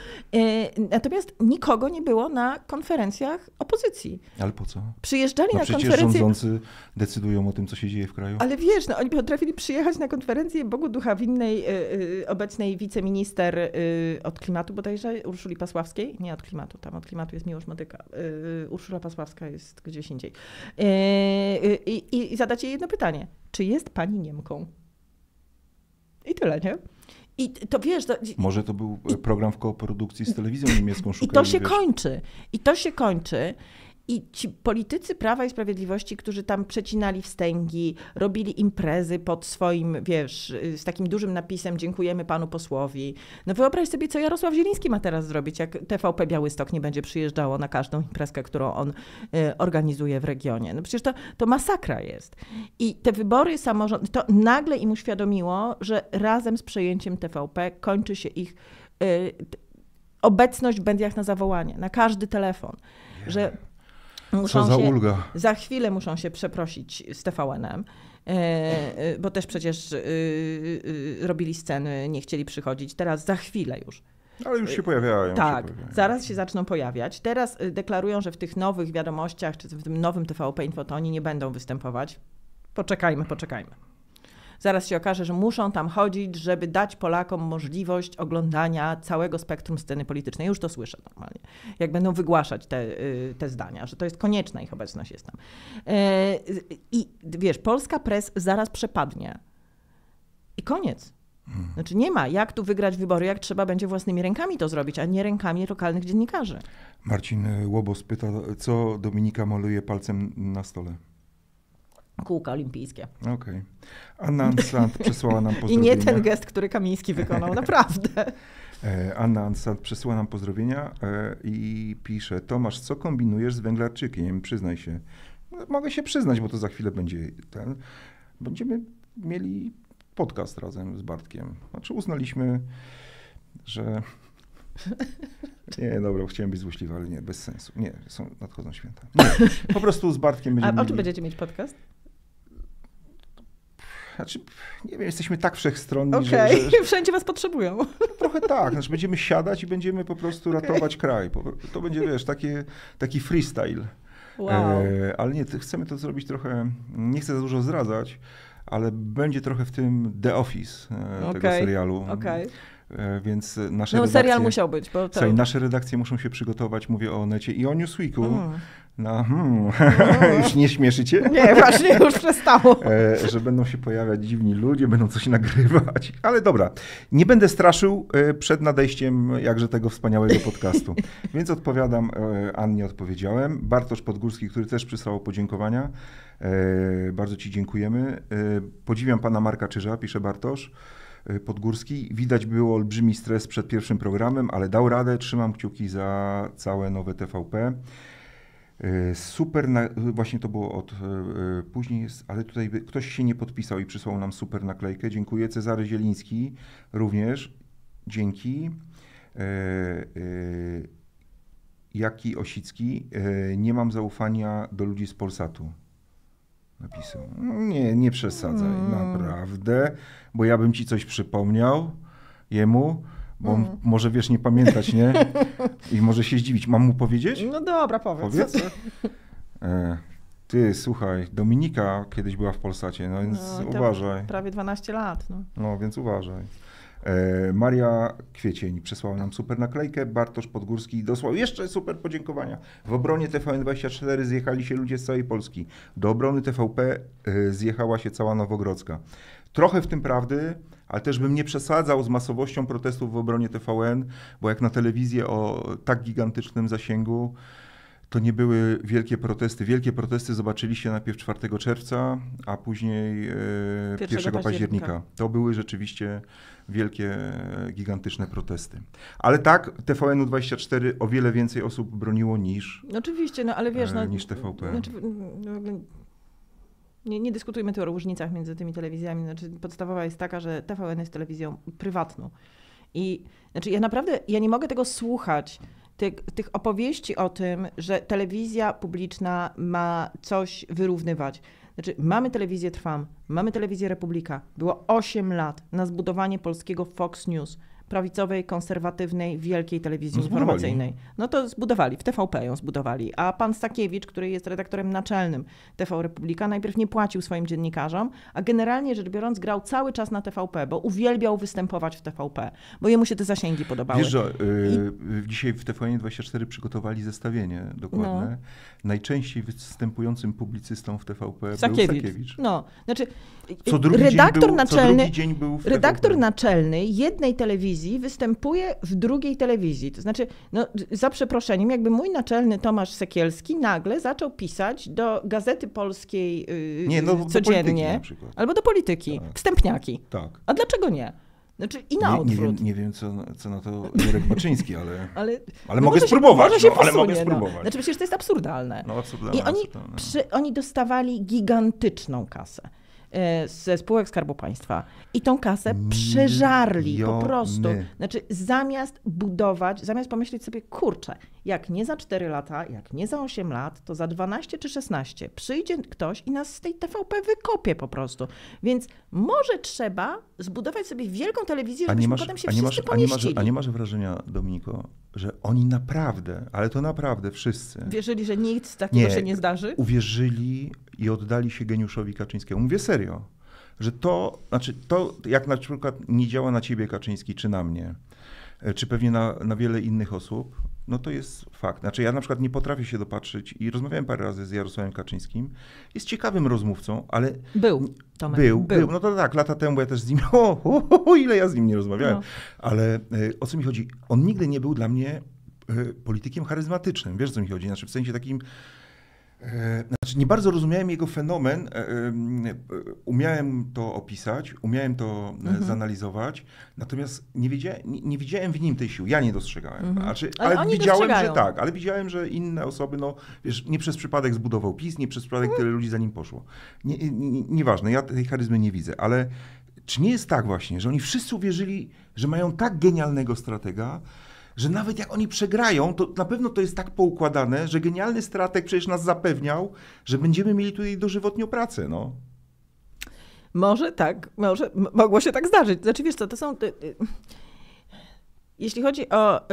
Natomiast nikogo nie było na konferencjach opozycji. Ale po co? Przyjeżdżali no na konferencję... przecież rządzący decydują o tym, co się dzieje w kraju. Ale wiesz, no, oni potrafili przyjechać na konferencję Bogu-Ducha Winnej, y, y, obecnej wiceminister y, od klimatu bodajże, Urszuli Pasławskiej, nie od klimatu, tam od klimatu jest Miłosz Modyka, Urszula Pasławska jest gdzieś indziej. I, i zadać jej jedno pytanie. Czy jest pani Niemką? I tyle, nie? I to wiesz. To... Może to był program w kooprodukcji z telewizją niemiecką. Szukali, I to się wiesz. kończy. I to się kończy. I ci politycy Prawa i Sprawiedliwości, którzy tam przecinali wstęgi, robili imprezy pod swoim, wiesz, y, z takim dużym napisem dziękujemy panu posłowi. No wyobraź sobie, co Jarosław Zieliński ma teraz zrobić, jak TVP Białystok nie będzie przyjeżdżało na każdą imprezkę, którą on y, organizuje w regionie. No przecież to, to masakra jest. I te wybory samorządowe, to nagle im uświadomiło, że razem z przejęciem TVP kończy się ich y, obecność w mediach na zawołanie, na każdy telefon. Że Muszą Co za się, ulga. Za chwilę muszą się przeprosić z TVN-em, e, e, bo też przecież y, y, y, robili sceny, nie chcieli przychodzić. Teraz za chwilę już. Ale już się pojawiają. Tak, się pojawiają. zaraz się zaczną pojawiać. Teraz deklarują, że w tych nowych wiadomościach, czy w tym nowym TVP Infotonii nie będą występować. Poczekajmy, poczekajmy. Zaraz się okaże, że muszą tam chodzić, żeby dać Polakom możliwość oglądania całego spektrum sceny politycznej. Już to słyszę normalnie, jak będą wygłaszać te, y, te zdania, że to jest konieczna ich obecność jest tam. E, I wiesz, polska pres zaraz przepadnie. I koniec. Hmm. Znaczy nie ma jak tu wygrać wybory, jak trzeba będzie własnymi rękami to zrobić, a nie rękami lokalnych dziennikarzy. Marcin Łobos pyta, co Dominika maluje palcem na stole? kółka olimpijskie. Okej. Okay. Anna Ansland przesłała nam pozdrowienia. I nie ten gest, który Kamiński wykonał, naprawdę. E, Anna Ansland przesłała nam pozdrowienia e, i pisze, Tomasz, co kombinujesz z węglarczykiem? Przyznaj się. No, mogę się przyznać, bo to za chwilę będzie ten. Będziemy mieli podcast razem z Bartkiem. Znaczy uznaliśmy, że... Nie, dobra, chciałem być złośliwy, ale nie, bez sensu. Nie, są, nadchodzą święta. Nie, po prostu z Bartkiem będziemy... A o czym będziecie mieć podcast? Znaczy, nie wiem, jesteśmy tak wszechstronni, okay. że, że, wszędzie was potrzebują. No trochę tak, znaczy będziemy siadać i będziemy po prostu ratować kraj. To będzie, wiesz, takie, taki freestyle. Wow. E, ale nie, chcemy to zrobić trochę, nie chcę za dużo zdradzać, ale będzie trochę w tym The Office e, okay. tego serialu. Okay. E, więc nasze no, redakcje... musiał być, bo... To... nasze redakcje muszą się przygotować, mówię o Necie i o Newsweeku. Mm. No, hmm. no. już nie śmieszycie? Nie, właśnie już przestało. E, że będą się pojawiać dziwni ludzie, będą coś nagrywać. Ale dobra, nie będę straszył e, przed nadejściem jakże tego wspaniałego podcastu. Więc odpowiadam, e, Annie odpowiedziałem. Bartosz Podgórski, który też przysłał podziękowania. E, bardzo Ci dziękujemy. E, podziwiam Pana Marka Czyża, pisze Bartosz. Y, podgórski. Widać było olbrzymi stres przed pierwszym programem, ale dał radę. Trzymam kciuki za całe nowe TVP. Y, super, na, właśnie to było od y, później, jest, ale tutaj ktoś się nie podpisał i przysłał nam super naklejkę. Dziękuję. Cezary Zieliński również. Dzięki. Jaki Osicki. Nie mam zaufania do ludzi z Polsatu napisał. No nie, nie przesadzaj, mm. naprawdę, bo ja bym ci coś przypomniał jemu, bo mm. może wiesz, nie pamiętać, nie? I może się zdziwić. Mam mu powiedzieć? No dobra, powiedz. Powiedz? E, ty, słuchaj, Dominika kiedyś była w Polsacie, no więc no, uważaj. Prawie 12 lat. No. no, więc uważaj. E, Maria Kwiecień przesłała nam super naklejkę, Bartosz Podgórski dosłał jeszcze super podziękowania. W obronie TVN24 zjechali się ludzie z całej Polski. Do obrony TVP e, zjechała się cała Nowogrodzka. Trochę w tym prawdy, ale też bym nie przesadzał z masowością protestów w obronie TVN, bo jak na telewizję o tak gigantycznym zasięgu, to nie były wielkie protesty. Wielkie protesty zobaczyliście najpierw 4 czerwca, a później 1 e, października. października. To były rzeczywiście wielkie, e, gigantyczne protesty. Ale tak, TVN-24 o wiele więcej osób broniło niż. No oczywiście, no ale wiesz, e, no, niż TVP. Znaczy, no, no, nie, nie, dyskutujmy tu o różnicach między tymi telewizjami. Znaczy, podstawowa jest taka, że TVN jest telewizją prywatną. I znaczy ja naprawdę ja nie mogę tego słuchać tych, tych opowieści o tym, że telewizja publiczna ma coś wyrównywać. Znaczy, mamy telewizję Trwam, mamy telewizję Republika. Było 8 lat na zbudowanie polskiego Fox News prawicowej, konserwatywnej, wielkiej telewizji no informacyjnej. No to zbudowali, w TVP ją zbudowali. A pan Stakiewicz, który jest redaktorem naczelnym TV Republika, najpierw nie płacił swoim dziennikarzom, a generalnie rzecz biorąc grał cały czas na TVP, bo uwielbiał występować w TVP, bo jemu się te zasięgi podobały. Wiesz, że yy, I... dzisiaj w TVN24 przygotowali zestawienie dokładne. No. Najczęściej występującym publicystą w TVP Sakiewicz. był Sakiewicz. No, znaczy, redaktor był, naczelny, redaktor naczelny jednej telewizji telewizji występuje w drugiej telewizji. To znaczy, no, za przeproszeniem, jakby mój naczelny Tomasz Sekielski nagle zaczął pisać do Gazety Polskiej yy, nie, no, codziennie. Do albo do polityki. Tak. Wstępniaki. Tak. A dlaczego nie? Znaczy i na nie, nie wiem, nie wiem, co, co na to Jarek Baczyński, ale, ale, ale no mogę się, spróbować. No, się no, posunie, ale mogę no. spróbować. No. Znaczy przecież to jest absurdalne. No, absurdalne I oni, absurdalne. Przy, oni dostawali gigantyczną kasę. E, ze spółek Skarbu Państwa. I tą kasę przeżarli Miliony. po prostu. Znaczy zamiast budować, zamiast pomyśleć sobie, kurczę, jak nie za 4 lata, jak nie za 8 lat, to za 12 czy 16 przyjdzie ktoś i nas z tej TVP wykopie po prostu. Więc może trzeba zbudować sobie wielką telewizję, żebyśmy masz, potem się nie wszyscy masz, a nie, masz, a nie masz wrażenia, Dominiko, że oni naprawdę, ale to naprawdę wszyscy... Wierzyli, że nic takiego nie, się nie zdarzy? uwierzyli i oddali się geniuszowi Kaczyńskiemu. Mówię serio że to, znaczy to jak na przykład nie działa na ciebie Kaczyński, czy na mnie, e, czy pewnie na, na wiele innych osób, no to jest fakt. Znaczy ja na przykład nie potrafię się dopatrzyć i rozmawiałem parę razy z Jarosławem Kaczyńskim. Jest ciekawym rozmówcą, ale... Był, Tomek. Był, był. był. No to tak, lata temu ja też z nim, o, o, o ile ja z nim nie rozmawiałem. No. Ale e, o co mi chodzi? On nigdy nie był dla mnie e, politykiem charyzmatycznym. Wiesz, o co mi chodzi? Znaczy w sensie takim E, znaczy, nie bardzo rozumiałem jego fenomen. E, e, umiałem to opisać, umiałem to mhm. zanalizować, natomiast nie, wiedzia, nie, nie, widziałem w nim tej siły. Ja nie dostrzegałem. Mhm. Znaczy, ale, ale widziałem, że tak, ale widziałem, że inne osoby, no wiesz, nie przez przypadek zbudował PiS, nie przez przypadek mhm. tyle ludzi za nim poszło. Nie, nie, nieważne, ja tej charyzmy nie widzę, ale czy nie jest tak właśnie, że oni wszyscy uwierzyli, że mają tak genialnego stratega, że nawet jak oni przegrają, to na pewno to jest tak poukładane, że genialny strateg przecież nas zapewniał, że będziemy mieli tutaj dożywotnią pracę, no. Może tak, może, mogło się tak zdarzyć. Znaczy wiesz co, to są... Y, jeśli chodzi o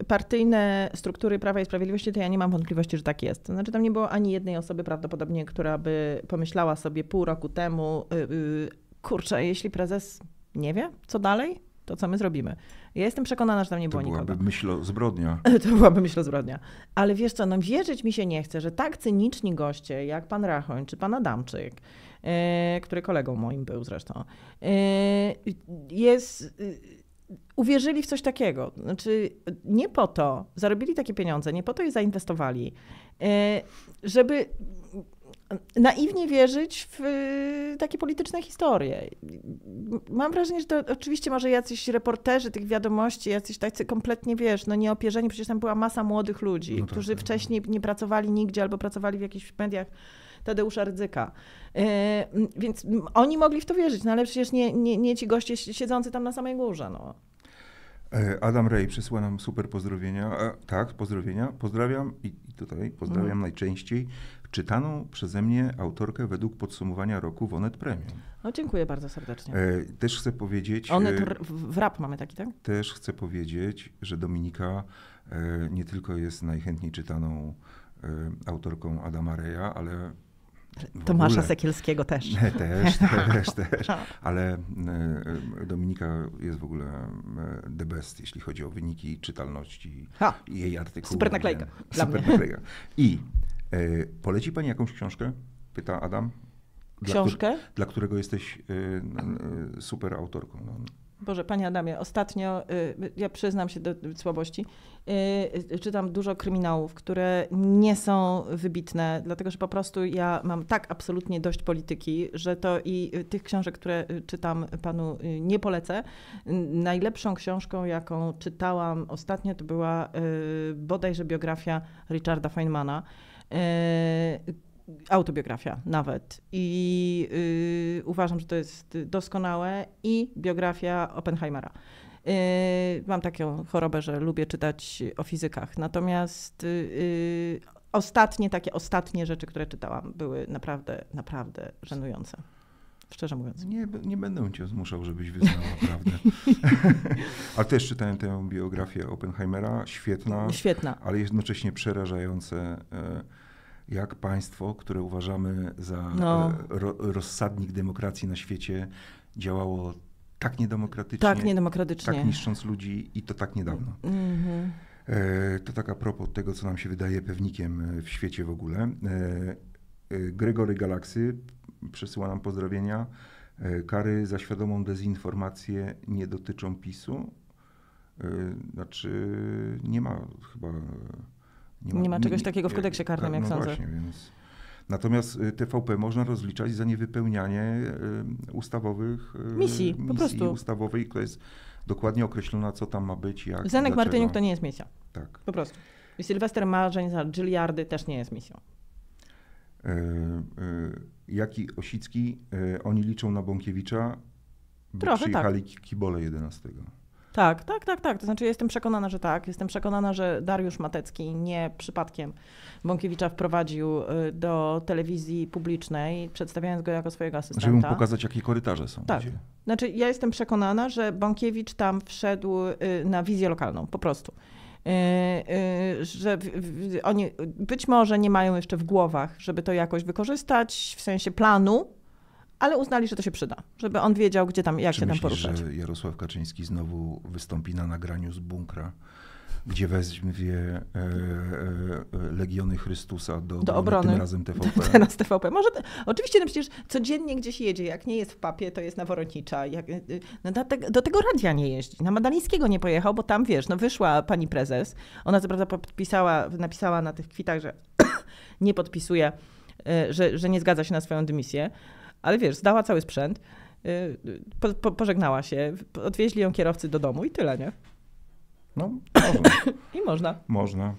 y, partyjne struktury Prawa i Sprawiedliwości, to ja nie mam wątpliwości, że tak jest. Znaczy, tam nie było ani jednej osoby prawdopodobnie, która by pomyślała sobie pół roku temu, y, y, kurczę, jeśli prezes nie wie, co dalej, to co my zrobimy. Ja jestem przekonana, że tam nie było nikogo. To byłaby myśl o zbrodnia. to byłaby myśl o zbrodnia. Ale wiesz co, no wierzyć mi się nie chce, że tak cyniczni goście jak pan Rachoń czy pan Adamczyk, yy, który kolegą moim był zresztą, yy, jest... Yy, uwierzyli w coś takiego. Znaczy, nie po to zarobili takie pieniądze, nie po to je zainwestowali, żeby naiwnie wierzyć w y, takie polityczne historie. Mam wrażenie, że to oczywiście może jacyś reporterzy tych wiadomości, jacyś tacy kompletnie, wiesz, no nieopierzeni, przecież tam była masa młodych ludzi, no tak, którzy tak. wcześniej nie pracowali nigdzie albo pracowali w jakichś mediach Tadeusza Rydzyka. Y, więc oni mogli w to wierzyć, no ale przecież nie, nie, nie ci goście siedzący tam na samej górze, no. E, Adam Rej przesłał nam super pozdrowienia. E, tak, pozdrowienia. Pozdrawiam i, tutaj pozdrawiam mhm. najczęściej czytaną przeze mnie autorkę według podsumowania roku Wonet Premium. No dziękuję bardzo serdecznie. E, też chcę powiedzieć... Onet w rap mamy taki, tak? Też chcę powiedzieć, że Dominika nie tylko jest najchętniej czytaną autorką Adama Reja, ale Tomasza Sekielskiego też. Też, też, też. No. Ale e, Dominika jest w ogóle e, the best, jeśli chodzi o wyniki czytalności ha. i jej artykułów. Super naklejka. Super naklejka. I e, poleci pani jakąś książkę? Pyta Adam. Dla książkę? Któr, dla którego jesteś super autorką. No. Boże, Panie Adamie, ostatnio, y, ja przyznam się do słabości, y, czytam dużo kryminałów, które nie są wybitne, dlatego że po prostu ja mam tak absolutnie dość polityki, że to i y, tych książek, które czytam Panu nie polecę. Najlepszą książką, jaką czytałam ostatnio, to była bodajże biografia Richarda Feynmana, autobiografia nawet. I yy, uważam, że to jest doskonałe i biografia Oppenheimera. Yy, mam taką chorobę, że lubię czytać o fizykach. Natomiast yy, ostatnie, takie ostatnie rzeczy, które czytałam, były naprawdę, naprawdę żenujące. Szczerze mówiąc. Nie, nie będę cię zmuszał, żebyś wyznała prawdę. ale też czytałem tę biografię Oppenheimera. Świetna. Świetna. Ale jednocześnie przerażające. Yy jak państwo, które uważamy za no. E, ro, rozsadnik demokracji na świecie, działało tak niedemokratycznie, tak niedemokratycznie, tak niszcząc ludzi i to tak niedawno. Mm-hmm. To tak a propos tego, co nam się wydaje pewnikiem e, w świecie w ogóle. Gregory Galaksy przesyła nam pozdrowienia. Kary za świadomą dezinformację nie dotyczą PiSu. Znaczy, nie ma chyba nie ma, nie ma czegoś takiego w kodeksie karnym, tak, jak, no sądzę. Właśnie, więc... Natomiast y, TVP można rozliczać za niewypełnianie y, ustawowych misji, y, misji po prostu. ustawowej, to jest dokładnie określona, co tam ma być. Jak, Zenek Martyniuk to nie jest misja. Tak. Po prostu. I Sylwester Marzeń za Gilliardy też nie jest misją. E, e, jaki Osicki, e, oni liczą na Bąkiewicza, by Trochę tak. przyjechali tak. kibole 11. Tak, tak, tak, tak. To znaczy, ja jestem przekonana, że tak. Jestem przekonana, że Dariusz Matecki nie przypadkiem Bąkiewicza wprowadził y, do telewizji publicznej, przedstawiając go jako swojego asystenta. Żeby mu pokazać, jakie korytarze są. Tak. Gdzie. Znaczy, ja jestem przekonana, że Bąkiewicz tam wszedł y, na wizję lokalną, po prostu. Y, że oni być może nie mają jeszcze w głowach, żeby to jakoś wykorzystać, w sensie planu, ale uznali, że to się przyda, żeby on wiedział, gdzie tam, jak Czy się myślisz, tam poruszać. Że Jarosław Kaczyński znowu wystąpi na nagraniu z bunkra gdzie weźmie e, e, e Legiony Chrystusa do, do obrony, tym razem TVP. Teraz TVP. Może, te, oczywiście, no przecież codziennie gdzieś jedzie, jak nie jest w papie, to jest na Woronicza. Jak, y, y, no do, te, do, tego radia nie jeździ, na Madalińskiego nie pojechał, bo tam, wiesz, no wyszła pani prezes, ona co prawda podpisała, napisała na tych kwitach, że nie podpisuje, y, że, że nie zgadza się na swoją dymisję, ale wiesz, zdała cały sprzęt, y, po, po, pożegnała się, odwieźli ją kierowcy do domu i tyle, nie? No, można. I można. Można.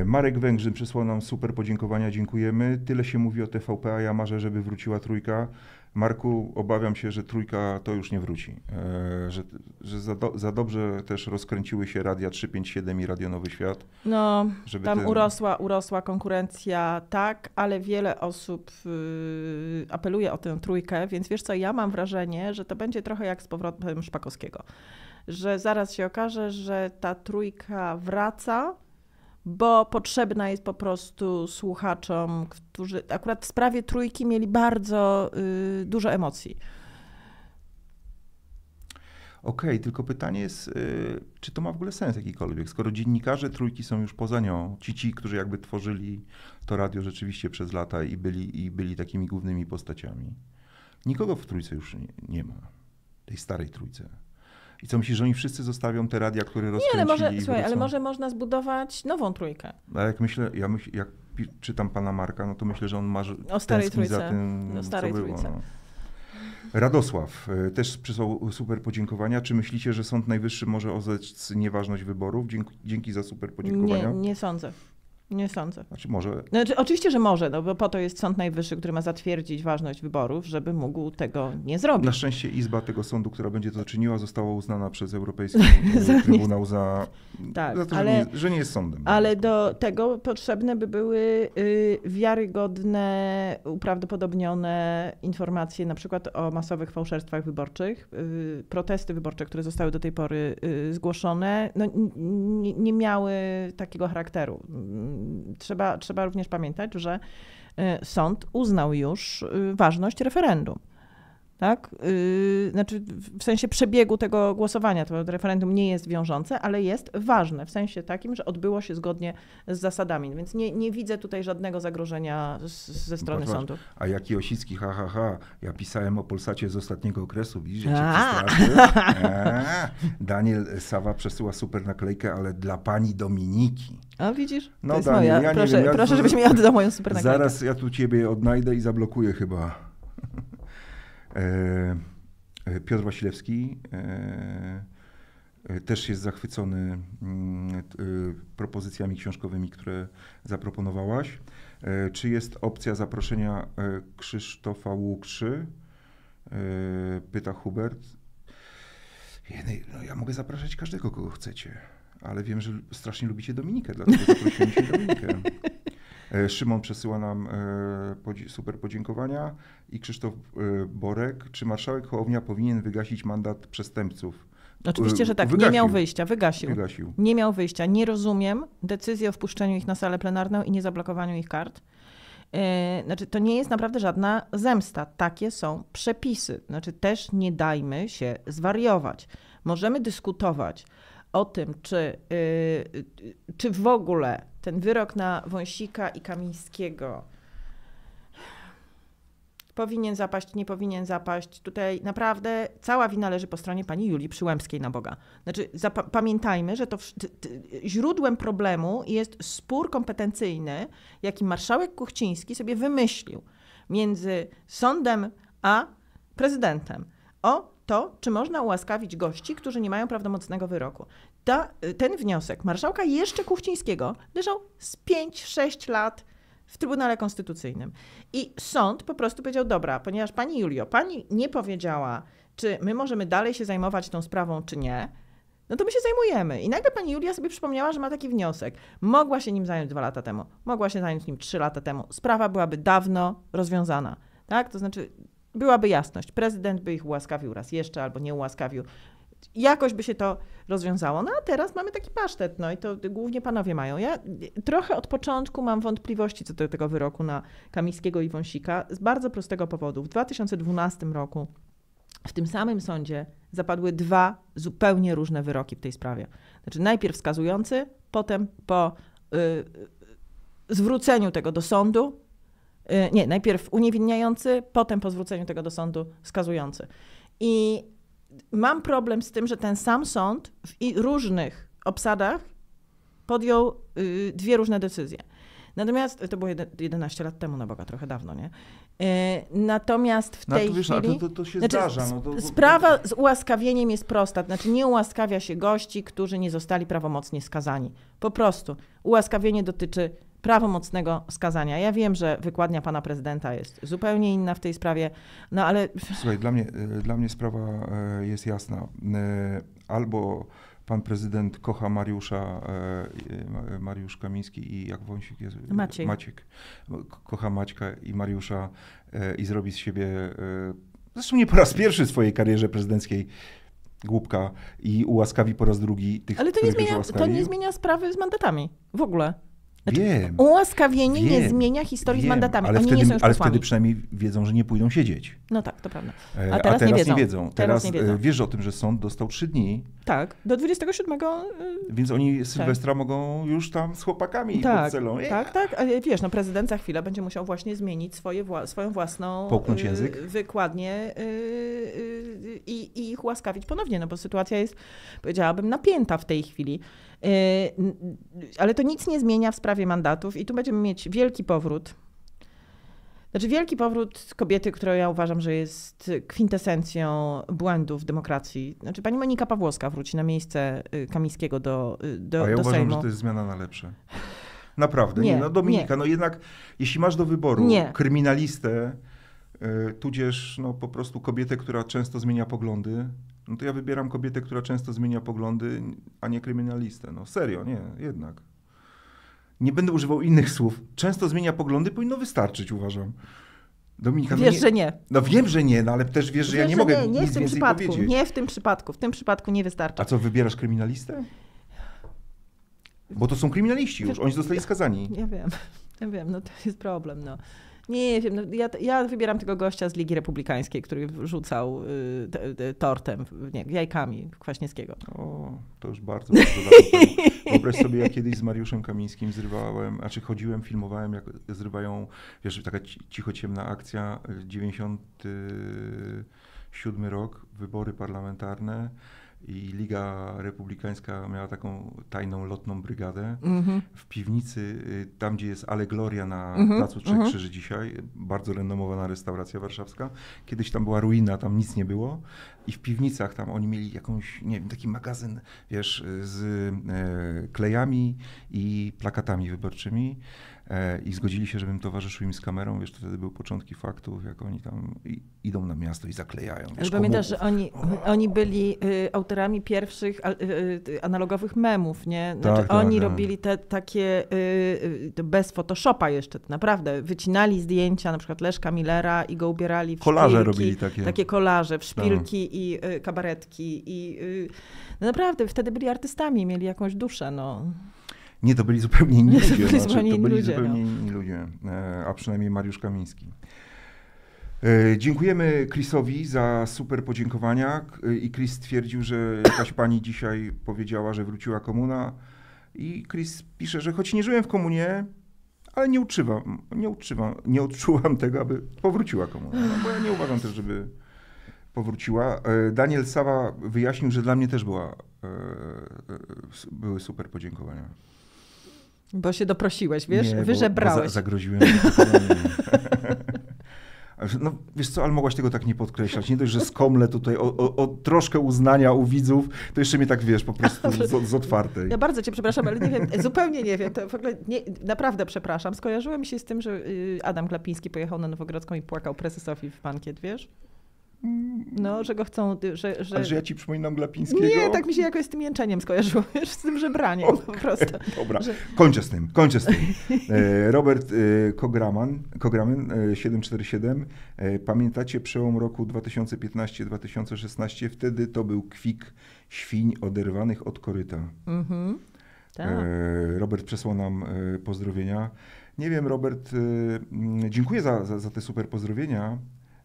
Y, Marek Węgrzyn przysłał nam super podziękowania, dziękujemy. Tyle się mówi o TVP, a ja marzę, żeby wróciła trójka. Marku, obawiam się, że trójka to już nie wróci. E, że, że za, do, za dobrze też rozkręciły się Radia 357 i Radio Nowy Świat. No, tam ten... urosła, urosła konkurencja, tak, ale wiele osób y, apeluje o tę trójkę, więc wiesz co, ja mam wrażenie, że to będzie trochę jak z powrotem Szpakowskiego. Że zaraz się okaże, że ta trójka wraca, bo potrzebna jest po prostu słuchaczom, którzy akurat w sprawie trójki mieli bardzo y, dużo emocji. Okej, okay, tylko pytanie jest, y, czy to ma w ogóle sens jakikolwiek, skoro dziennikarze trójki są już poza nią, ci ci, którzy jakby tworzyli to radio rzeczywiście przez lata i byli, i byli takimi głównymi postaciami. Nikogo w trójce już nie, nie ma, tej starej trójce. I co myślisz, że oni wszyscy zostawią te radia, które rozkręcili? Nie, ale może, słuchaj, ale może można zbudować nową trójkę. No, ale jak myślę, ja myśl, jak czytam pana Marka, no to myślę, że on ma. o starej trójce. za tym, o no, starej co było, trójce. No. Radosław e, też przysłał super podziękowania. Czy myślicie, że Sąd Najwyższy może orzec nieważność wyborów dzięki, dzięki za super podziękowania? Nie, nie sądzę. Nie sądzę. Znaczy może... Znaczy, oczywiście, że może, no bo po to jest Sąd Najwyższy, który ma zatwierdzić ważność wyborów, żeby mógł tego nie zrobić. Na szczęście Izba tego sądu, która będzie to czyniła, została uznana przez Europejski Trybunał za, tak, za to, ale, że, nie, że, nie, jest sądem. Ale do tego potrzebne by były y, wiarygodne, uprawdopodobnione informacje na przykład o masowych fałszerstwach wyborczych. Y, protesty wyborcze, które zostały do tej pory y, zgłoszone, no, nie miały takiego charakteru trzeba, trzeba również pamiętać, że e, sąd uznał już e, ważność referendum tak? Yy, znaczy w sensie przebiegu tego głosowania, to referendum nie jest wiążące, ale jest ważne w sensie takim, że odbyło się zgodnie z zasadami, więc nie, nie widzę tutaj żadnego zagrożenia z, ze strony Patrz, sądu. A jaki Osicki, ha, ha, ha, ja pisałem o Polsacie z ostatniego okresu, widzisz, e, Daniel Sawa przesyła super naklejkę, ale dla pani Dominiki. A widzisz? No, to Daniel, moja. Ja proszę, wiem, ja proszę, żebyś mi oddał moją super naklejkę. Zaraz ja tu ciebie odnajdę i zablokuję chyba. E, e, Piotr Wasilewski e, też jest zachwycony mm, propozycjami książkowymi, które zaproponowałaś. Czy jest opcja zaproszenia Krzysztofa Łukrzy? Pyta Hubert. No, ja mogę zapraszać każdego, kogo chcecie, ale wiem, że strasznie lubicie Dominikę, dlatego zaprosiłem się Dominikę. E, Szymon przesyła nam e, super podziękowania i Krzysztof e, Borek. Czy marszałek Hołownia powinien wygasić mandat przestępców? Oczywiście, znaczy, że tak. Wygasił. Nie miał wyjścia, wygasił. wygasił. Nie miał wyjścia. Nie rozumiem decyzji o wpuszczeniu ich na salę plenarną i nie zablokowaniu ich kart. Znaczy, to nie jest naprawdę żadna zemsta. Takie są przepisy. Znaczy, też nie dajmy się zwariować. Możemy dyskutować o tym, czy, czy w ogóle ten wyrok na Wąsika i Kamińskiego powinien zapaść, nie powinien zapaść. Tutaj naprawdę cała wina leży po stronie pani Julii Przyłębskiej na Boga. Znaczy, pamiętajmy, że to źródłem problemu jest spór kompetencyjny, jaki marszałek Kuchciński sobie wymyślił między sądem a prezydentem o to, czy można ułaskawić gości, którzy nie mają prawomocnego wyroku. Ta, ten wniosek marszałka jeszcze Kuchcińskiego leżał z 5-6 lat w Trybunale Konstytucyjnym. I sąd po prostu powiedział, dobra, ponieważ pani Julio, pani nie powiedziała, czy my możemy dalej się zajmować tą sprawą, czy nie, no to my się zajmujemy. I nagle pani Julia sobie przypomniała, że ma taki wniosek. Mogła się nim zająć dwa lata temu, mogła się zająć nim trzy lata temu. Sprawa byłaby dawno rozwiązana. Tak? To znaczy, byłaby jasność. Prezydent by ich ułaskawił raz jeszcze albo nie ułaskawił. Jakoś by się to rozwiązało. No a teraz mamy taki pasztet, no i to głównie panowie mają. Ja trochę od początku mam wątpliwości co do tego wyroku na Kamińskiego i Wąsika z bardzo prostego powodu. W 2012 roku w tym samym sądzie zapadły dwa zupełnie różne wyroki w tej sprawie. Znaczy najpierw wskazujący, potem po y, y, zwróceniu tego do sądu Y, nie, najpierw uniewinniający, potem po zwróceniu tego do sądu skazujący. I mam problem z tym, że ten sam sąd w różnych obsadach podjął y, dwie różne decyzje. Natomiast to było 11 lat temu, na no boga, trochę dawno, nie? Y, natomiast w no, tej no, wiesz, chwili... To, to, się znaczy, zdarza. No to... Sprawa z ułaskawieniem jest prosta. Znaczy nie ułaskawia się gości, którzy nie zostali prawomocnie skazani. Po prostu. Ułaskawienie dotyczy prawomocnego skazania. Ja wiem, że wykładnia pana prezydenta jest zupełnie inna w tej sprawie, no ale... Słuchaj, dla mnie, dla mnie sprawa e, jest jasna. E, albo pan prezydent kocha Mariusza, e, Mariusz Kamiński i jak wąsik jest? Maciek. Maciek. Kocha Maćka i Mariusza i zrobi z siebie, zresztą nie po raz pierwszy w swojej karierze prezydenckiej, głupka i ułaskawi po raz drugi tych, Ale to nie, zmienia, to nie zmienia sprawy z mandatami w ogóle. Znaczy, wiem. Ułaskawienie wiem, nie zmienia historii wiem, z mandatami. Ale, Oni wtedy, nie są już ale wtedy przynajmniej wiedzą, że nie pójdą siedzieć. No tak, to prawda. E, a teraz, A teraz nie, wiedzą. nie wiedzą. Teraz, teraz nie e, wiedzą. wiesz o tym, że sąd dostał trzy dni. Tak, do 27. E, Więc oni tak. Sylwestra tak. mogą już tam z chłopakami tak, pod celą. Ech. Tak, tak. A wiesz, no prezydent za chwilę będzie musiał właśnie zmienić swoje, wła swoją własną Połknąć język? wykładnię i, i ich łaskawić ponownie, no bo sytuacja jest, powiedziałabym, napięta w tej chwili. Y, ale to nic nie zmienia w sprawie mandatów i tu będziemy mieć wielki powrót. Znaczy wielki powrót kobiety, która ja uważam, że jest kwintesencją błędów demokracji. Znaczy pani Monika Pawłowska wróci na miejsce y, Kamińskiego do, y, do, A ja do uważam, Sejmu. że to jest zmiana na lepsze. Naprawdę. Nie, nie. No Dominika, nie. no jednak jeśli masz do wyboru nie. kryminalistę, tudzież no, po prostu kobietę, która często zmienia poglądy, no to ja wybieram kobietę, która często zmienia poglądy, a nie kryminalistę. No serio, nie, jednak. Nie będę używał innych słów. Często zmienia poglądy, powinno wystarczyć, uważam. Dominika, no wiesz, no nie, że nie. No wiem, że nie, no ale też wiesz, że wiesz, ja nie że mogę. Nie, nie nic w tym przypadku. Powiedzieć. Nie w tym przypadku. W tym przypadku nie wystarczy. A co, wybierasz kryminalistę? Bo to są kryminaliści już, oni zostali skazani. Ja wiem, ja wiem, no to jest problem. No. Nie wiem, no ja, ja wybieram tego gościa z Ligi Republikańskiej, który rzucał y, t, t, tortem, nie, jajkami Kwaśniewskiego. O, to już bardzo, bardzo dawno. Wyobraź sobie, ja kiedyś z Mariuszem Kamińskim zrywałem, znaczy chodziłem, filmowałem, jak zrywają, wiesz, taka cicho ciemna akcja, 97 y, rok, wybory parlamentarne i Liga Republikańska miała taką tajną lotną brygadę mm-hmm. w piwnicy, y, tam gdzie jest Ale Gloria na mm-hmm. Placu Trzech mm-hmm. Krzyży dzisiaj, bardzo renomowana restauracja warszawska. Kiedyś tam była ruina, tam nic nie było i w piwnicach tam oni mieli jakąś, nie wiem, taki magazyn, wiesz, z e, klejami i plakatami wyborczymi. E, i zgodzili się, żebym towarzyszył im z kamerą, wiesz, wtedy były początki faktów, jak oni tam idą na miasto i zaklejają. Wiesz, Pamiętasz, że oni, oni byli y, autorami pierwszych y, y, analogowych memów, nie? Znaczy, tak, tak, oni tak. robili te takie, bez Photoshopa jeszcze, naprawdę, wycinali zdjęcia na przykład Leszka Millera i go ubierali w Kolarze szpilki, robili takie. Takie kolarze w tak. szpilki i kabaretki i no naprawdę, wtedy byli artystami, mieli jakąś duszę, no. Nie, to byli zupełnie inni ludzie. To byli znaczy, zupełnie, to byli ludzie, zupełnie no. inni ludzie, e, a przynajmniej Mariusz Kamiński. E, dziękujemy Chrisowi za super podziękowania i Chris stwierdził, że jakaś pani dzisiaj powiedziała, że wróciła komuna i Chris pisze, że choć nie żyłem w komunie, ale nie uczywam, nie uczywam, nie odczułam tego, aby powróciła komuna, no, bo ja nie uważam też, żeby powróciła. E, Daniel Sawa wyjaśnił, że dla mnie też była, były super podziękowania. Bo się doprosiłeś, wiesz? Nie, Wyżebrałeś. Bo, bo za, zagroziłem. No wiesz co, ale mogłaś tego tak nie podkreślać. Nie dość, że skomle tutaj o, o, o troszkę uznania u widzów, to jeszcze mnie tak wiesz, po prostu z, z, otwartej. Ja bardzo cię przepraszam, ale nie wiem, zupełnie nie wiem. To w ogóle nie, naprawdę przepraszam. Skojarzyłem się z tym, że y, Adam Klapiński pojechał na Nowogrodzką i płakał prezesowi w bankiet, wiesz? no, mm. że go chcą, że... że... A że ja ci przypominam Glapińskiego? Nie, tak mi się jakoś z tym jęczeniem skojarzyło, wiesz, z tym żebraniem okay. po prostu. Dobra, że... kończę z tym, kończę z tym. E, Robert e, Kograman, Kograman 747, e, pamiętacie przełom roku 2015-2016? Wtedy to był kwik świń oderwanych od koryta. Mhm. Tak. Robert przesłał nam pozdrowienia. Nie wiem, Robert, dziękuję za, za, za te super pozdrowienia.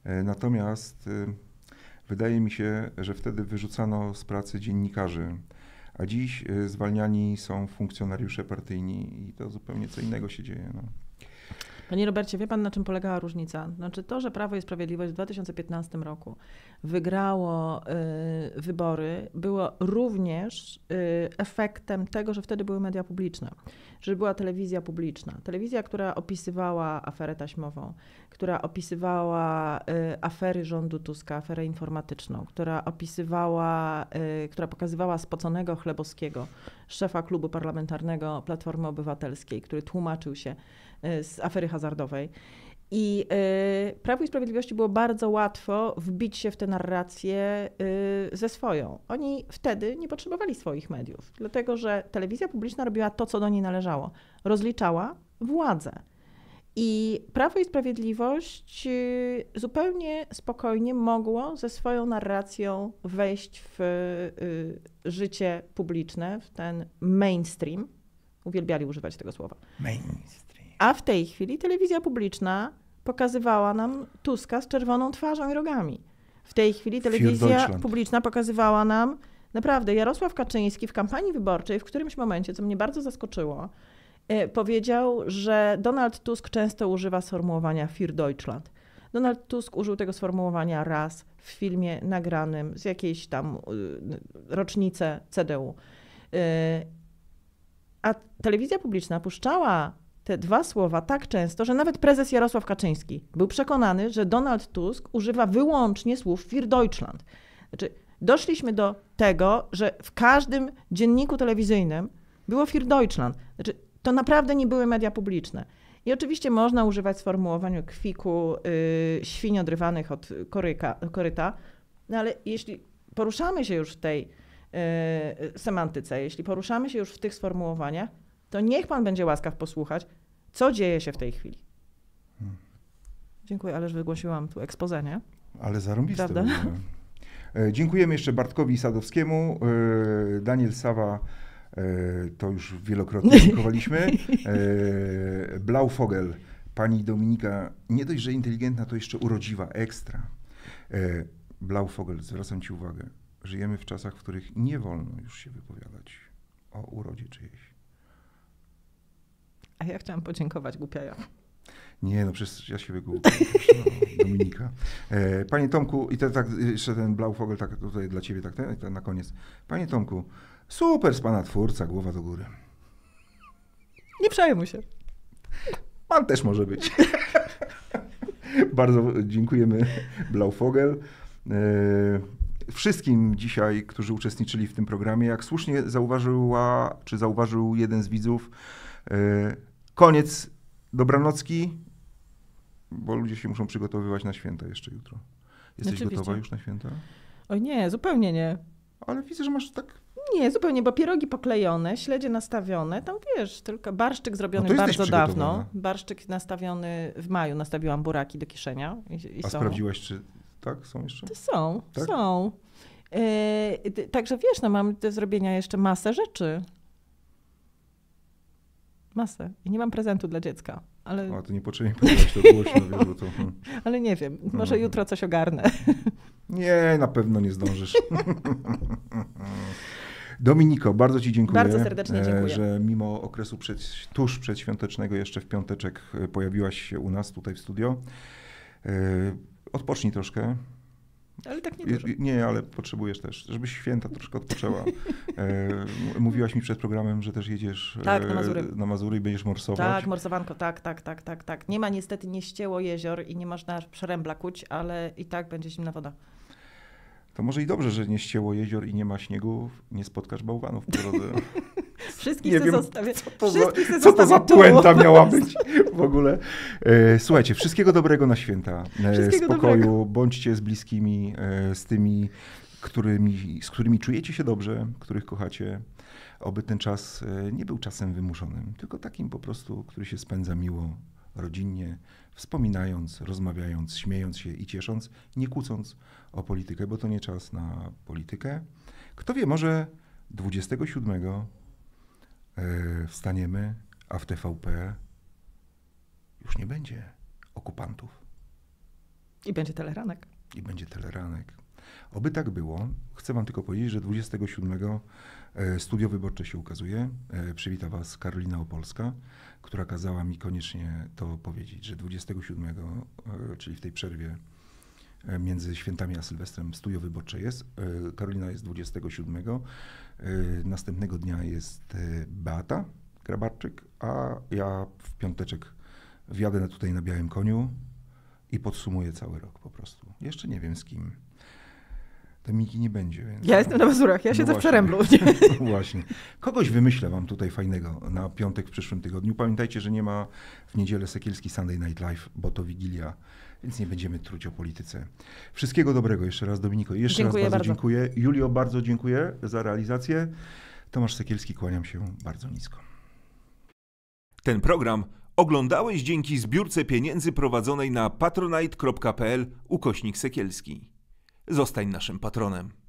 E, natomiast e, wydaje mi się, że wtedy wyrzucano z pracy dziennikarzy, a dziś e, zwalniani są funkcjonariusze partyjni i to zupełnie co innego się dzieje. No. Panie Robercie, wie pan na czym polegała różnica? Znaczy to, że Prawo i Sprawiedliwość w 2015 roku wygrało y, wybory, było również y, efektem tego, że wtedy były media publiczne, że była telewizja publiczna. Telewizja, która opisywała aferę taśmową, która opisywała y, afery rządu Tuska, aferę informatyczną, która opisywała, y, która pokazywała spoconego Chlebowskiego, szefa klubu parlamentarnego Platformy Obywatelskiej, który tłumaczył się E, z afery hazardowej. I y, Prawo i Sprawiedliwości było bardzo łatwo wbić się w tę narrację y, ze swoją. Oni wtedy nie potrzebowali swoich mediów, dlatego że telewizja publiczna robiła to, co do niej należało. Rozliczała władzę. I Prawo i Sprawiedliwość zupełnie spokojnie mogło ze swoją narracją wejść w y, życie publiczne, w ten mainstream. Uwielbiali używać tego słowa. Mainstream. A w tej chwili telewizja publiczna pokazywała nam Tuska z czerwoną twarzą i rogami. W tej chwili telewizja publiczna pokazywała nam naprawdę Jarosław Kaczyński w kampanii wyborczej w którymś momencie, co mnie bardzo zaskoczyło, e, powiedział, że Donald Tusk często używa sformułowania Für Deutschland. Donald Tusk użył tego sformułowania raz w filmie nagranym z jakiejś tam y, rocznicy CDU. E, a telewizja publiczna puszczała te dwa słowa tak często, że nawet prezes Jarosław Kaczyński był przekonany, że Donald Tusk używa wyłącznie słów Für Deutschland. Znaczy, doszliśmy do tego, że w każdym dzienniku telewizyjnym było Für Deutschland. Znaczy, to naprawdę nie były media publiczne. I oczywiście można używać sformułowania kwiku yy, świń odrywanych od koryka, koryta, no ale jeśli poruszamy się już w tej yy, semantyce, jeśli poruszamy się już w tych sformułowaniach, to niech pan będzie łaskaw posłuchać, co dzieje się w tej chwili? Dziękuję, ależ wygłosiłam tu ekspozę, Ale zarąbiste. Prawda? E, dziękujemy jeszcze Bartkowi Sadowskiemu. E, Daniel Sawa e, to już wielokrotnie dziękowaliśmy. Blaufogel, pani Dominika, nie dość, że inteligentna, to jeszcze urodziwa, ekstra. Blaufogel, zwracam ci uwagę, żyjemy w czasach, w których nie wolno już się wypowiadać o urodzie czyjejś. A ja chciałam podziękować, głupia ja. Nie, no przecież ja się wygłupiam. Dominika. E, panie Tomku, i te, tak, jeszcze ten Blaufogel tak tutaj dla ciebie, tak ten, ten na koniec. Panie Tomku, super z pana twórca, głowa do góry. Nie przejmuj się. Pan też może być. Bardzo dziękujemy Blaufogel. E, wszystkim dzisiaj, którzy uczestniczyli w tym programie, jak słusznie zauważyła, czy zauważył jeden z widzów, Y, koniec dobranocki, bo ludzie się muszą przygotowywać na święta jeszcze jutro. Jesteś Oczywiście. gotowa już na święta? Oj nie, zupełnie nie. Ale widzę, że masz tak nie, zupełnie, bo pierogi poklejone, śledzie nastawione, tam wiesz, tylko barszczyk zrobiony no bardzo dawno. Barszczyk nastawiony w maju, nastawiłam buraki do kieszenia. I, i A są. sprawdziłaś, czy tak są jeszcze? To są, tak? są. Yy, także wiesz, no mam do zrobienia jeszcze masę rzeczy. Masę. I nie mam prezentu dla dziecka. Ale... O, to nie niepotrzebnie powiedzieć to głośno, wiesz, bo to... Ale nie wiem, może no. jutro coś ogarnę. nie, na pewno nie zdążysz. Dominiko, bardzo Ci dziękuję. Bardzo serdecznie e, dziękuję. Że mimo okresu przed, tuż przedświątecznego jeszcze w piąteczek e, pojawiłaś się u nas tutaj w studio. E, odpocznij troszkę, ale tak nie dużo. Nie, ale potrzebujesz też, żebyś święta troszkę odpoczęła. E, mówiłaś mi przed programem, że też jedziesz tak, na, e, Mazury. na Mazury i będziesz morsować. Tak, morsowanko, tak, tak, tak, tak, tak. Nie ma niestety, nie ścięło jezior i nie można przerębla kuć, ale i tak będzie zimna woda. To może i dobrze, że nie ścięło jezior i nie ma śniegu, nie spotkasz bałwanów w drodze. Wszystkich nie wiem, zostawię. Co to za, co to za puenta miała być w ogóle. E, słuchajcie, wszystkiego dobrego na święta. E, wszystkiego Spokoju, dobrego. bądźcie z bliskimi, e, z tymi, którymi, z którymi czujecie się dobrze, których kochacie. Oby ten czas nie był czasem wymuszonym, tylko takim po prostu, który się spędza miło, rodzinnie, wspominając, rozmawiając, śmiejąc się i ciesząc, nie kłócąc o politykę, bo to nie czas na politykę. Kto wie, może 27 E, wstaniemy, a w TVP już nie będzie okupantów. I będzie teleranek. I będzie teleranek. Oby tak było. Chcę wam tylko powiedzieć, że 27 e, studio wyborcze się ukazuje. E, przywita was Karolina Opolska, która kazała mi koniecznie to powiedzieć, że 27, czyli w tej przerwie między świętami a Sylwestrem studio wyborcze jest. Karolina jest 27. Y, następnego dnia jest y, Beata Grabarczyk, a ja w piąteczek wjadę tutaj na białym koniu i podsumuję cały rok po prostu. Jeszcze nie wiem z kim. Te Miki nie będzie. Więc... Ja jestem na Mazurach, ja no siedzę właśnie. w Czeremblu. No właśnie. Kogoś wymyślę wam tutaj fajnego na piątek w przyszłym tygodniu. Pamiętajcie, że nie ma w niedzielę Sekielski Sunday Night Live, bo to Wigilia więc nie będziemy truć o polityce. Wszystkiego dobrego jeszcze raz Dominiko. Jeszcze dziękuję raz bardzo, bardzo dziękuję. Julio, bardzo dziękuję za realizację. Tomasz Sekielski, kłaniam się bardzo nisko. Ten program oglądałeś dzięki zbiórce pieniędzy prowadzonej na patronite.pl ukośnik Sekielski. Zostań naszym patronem.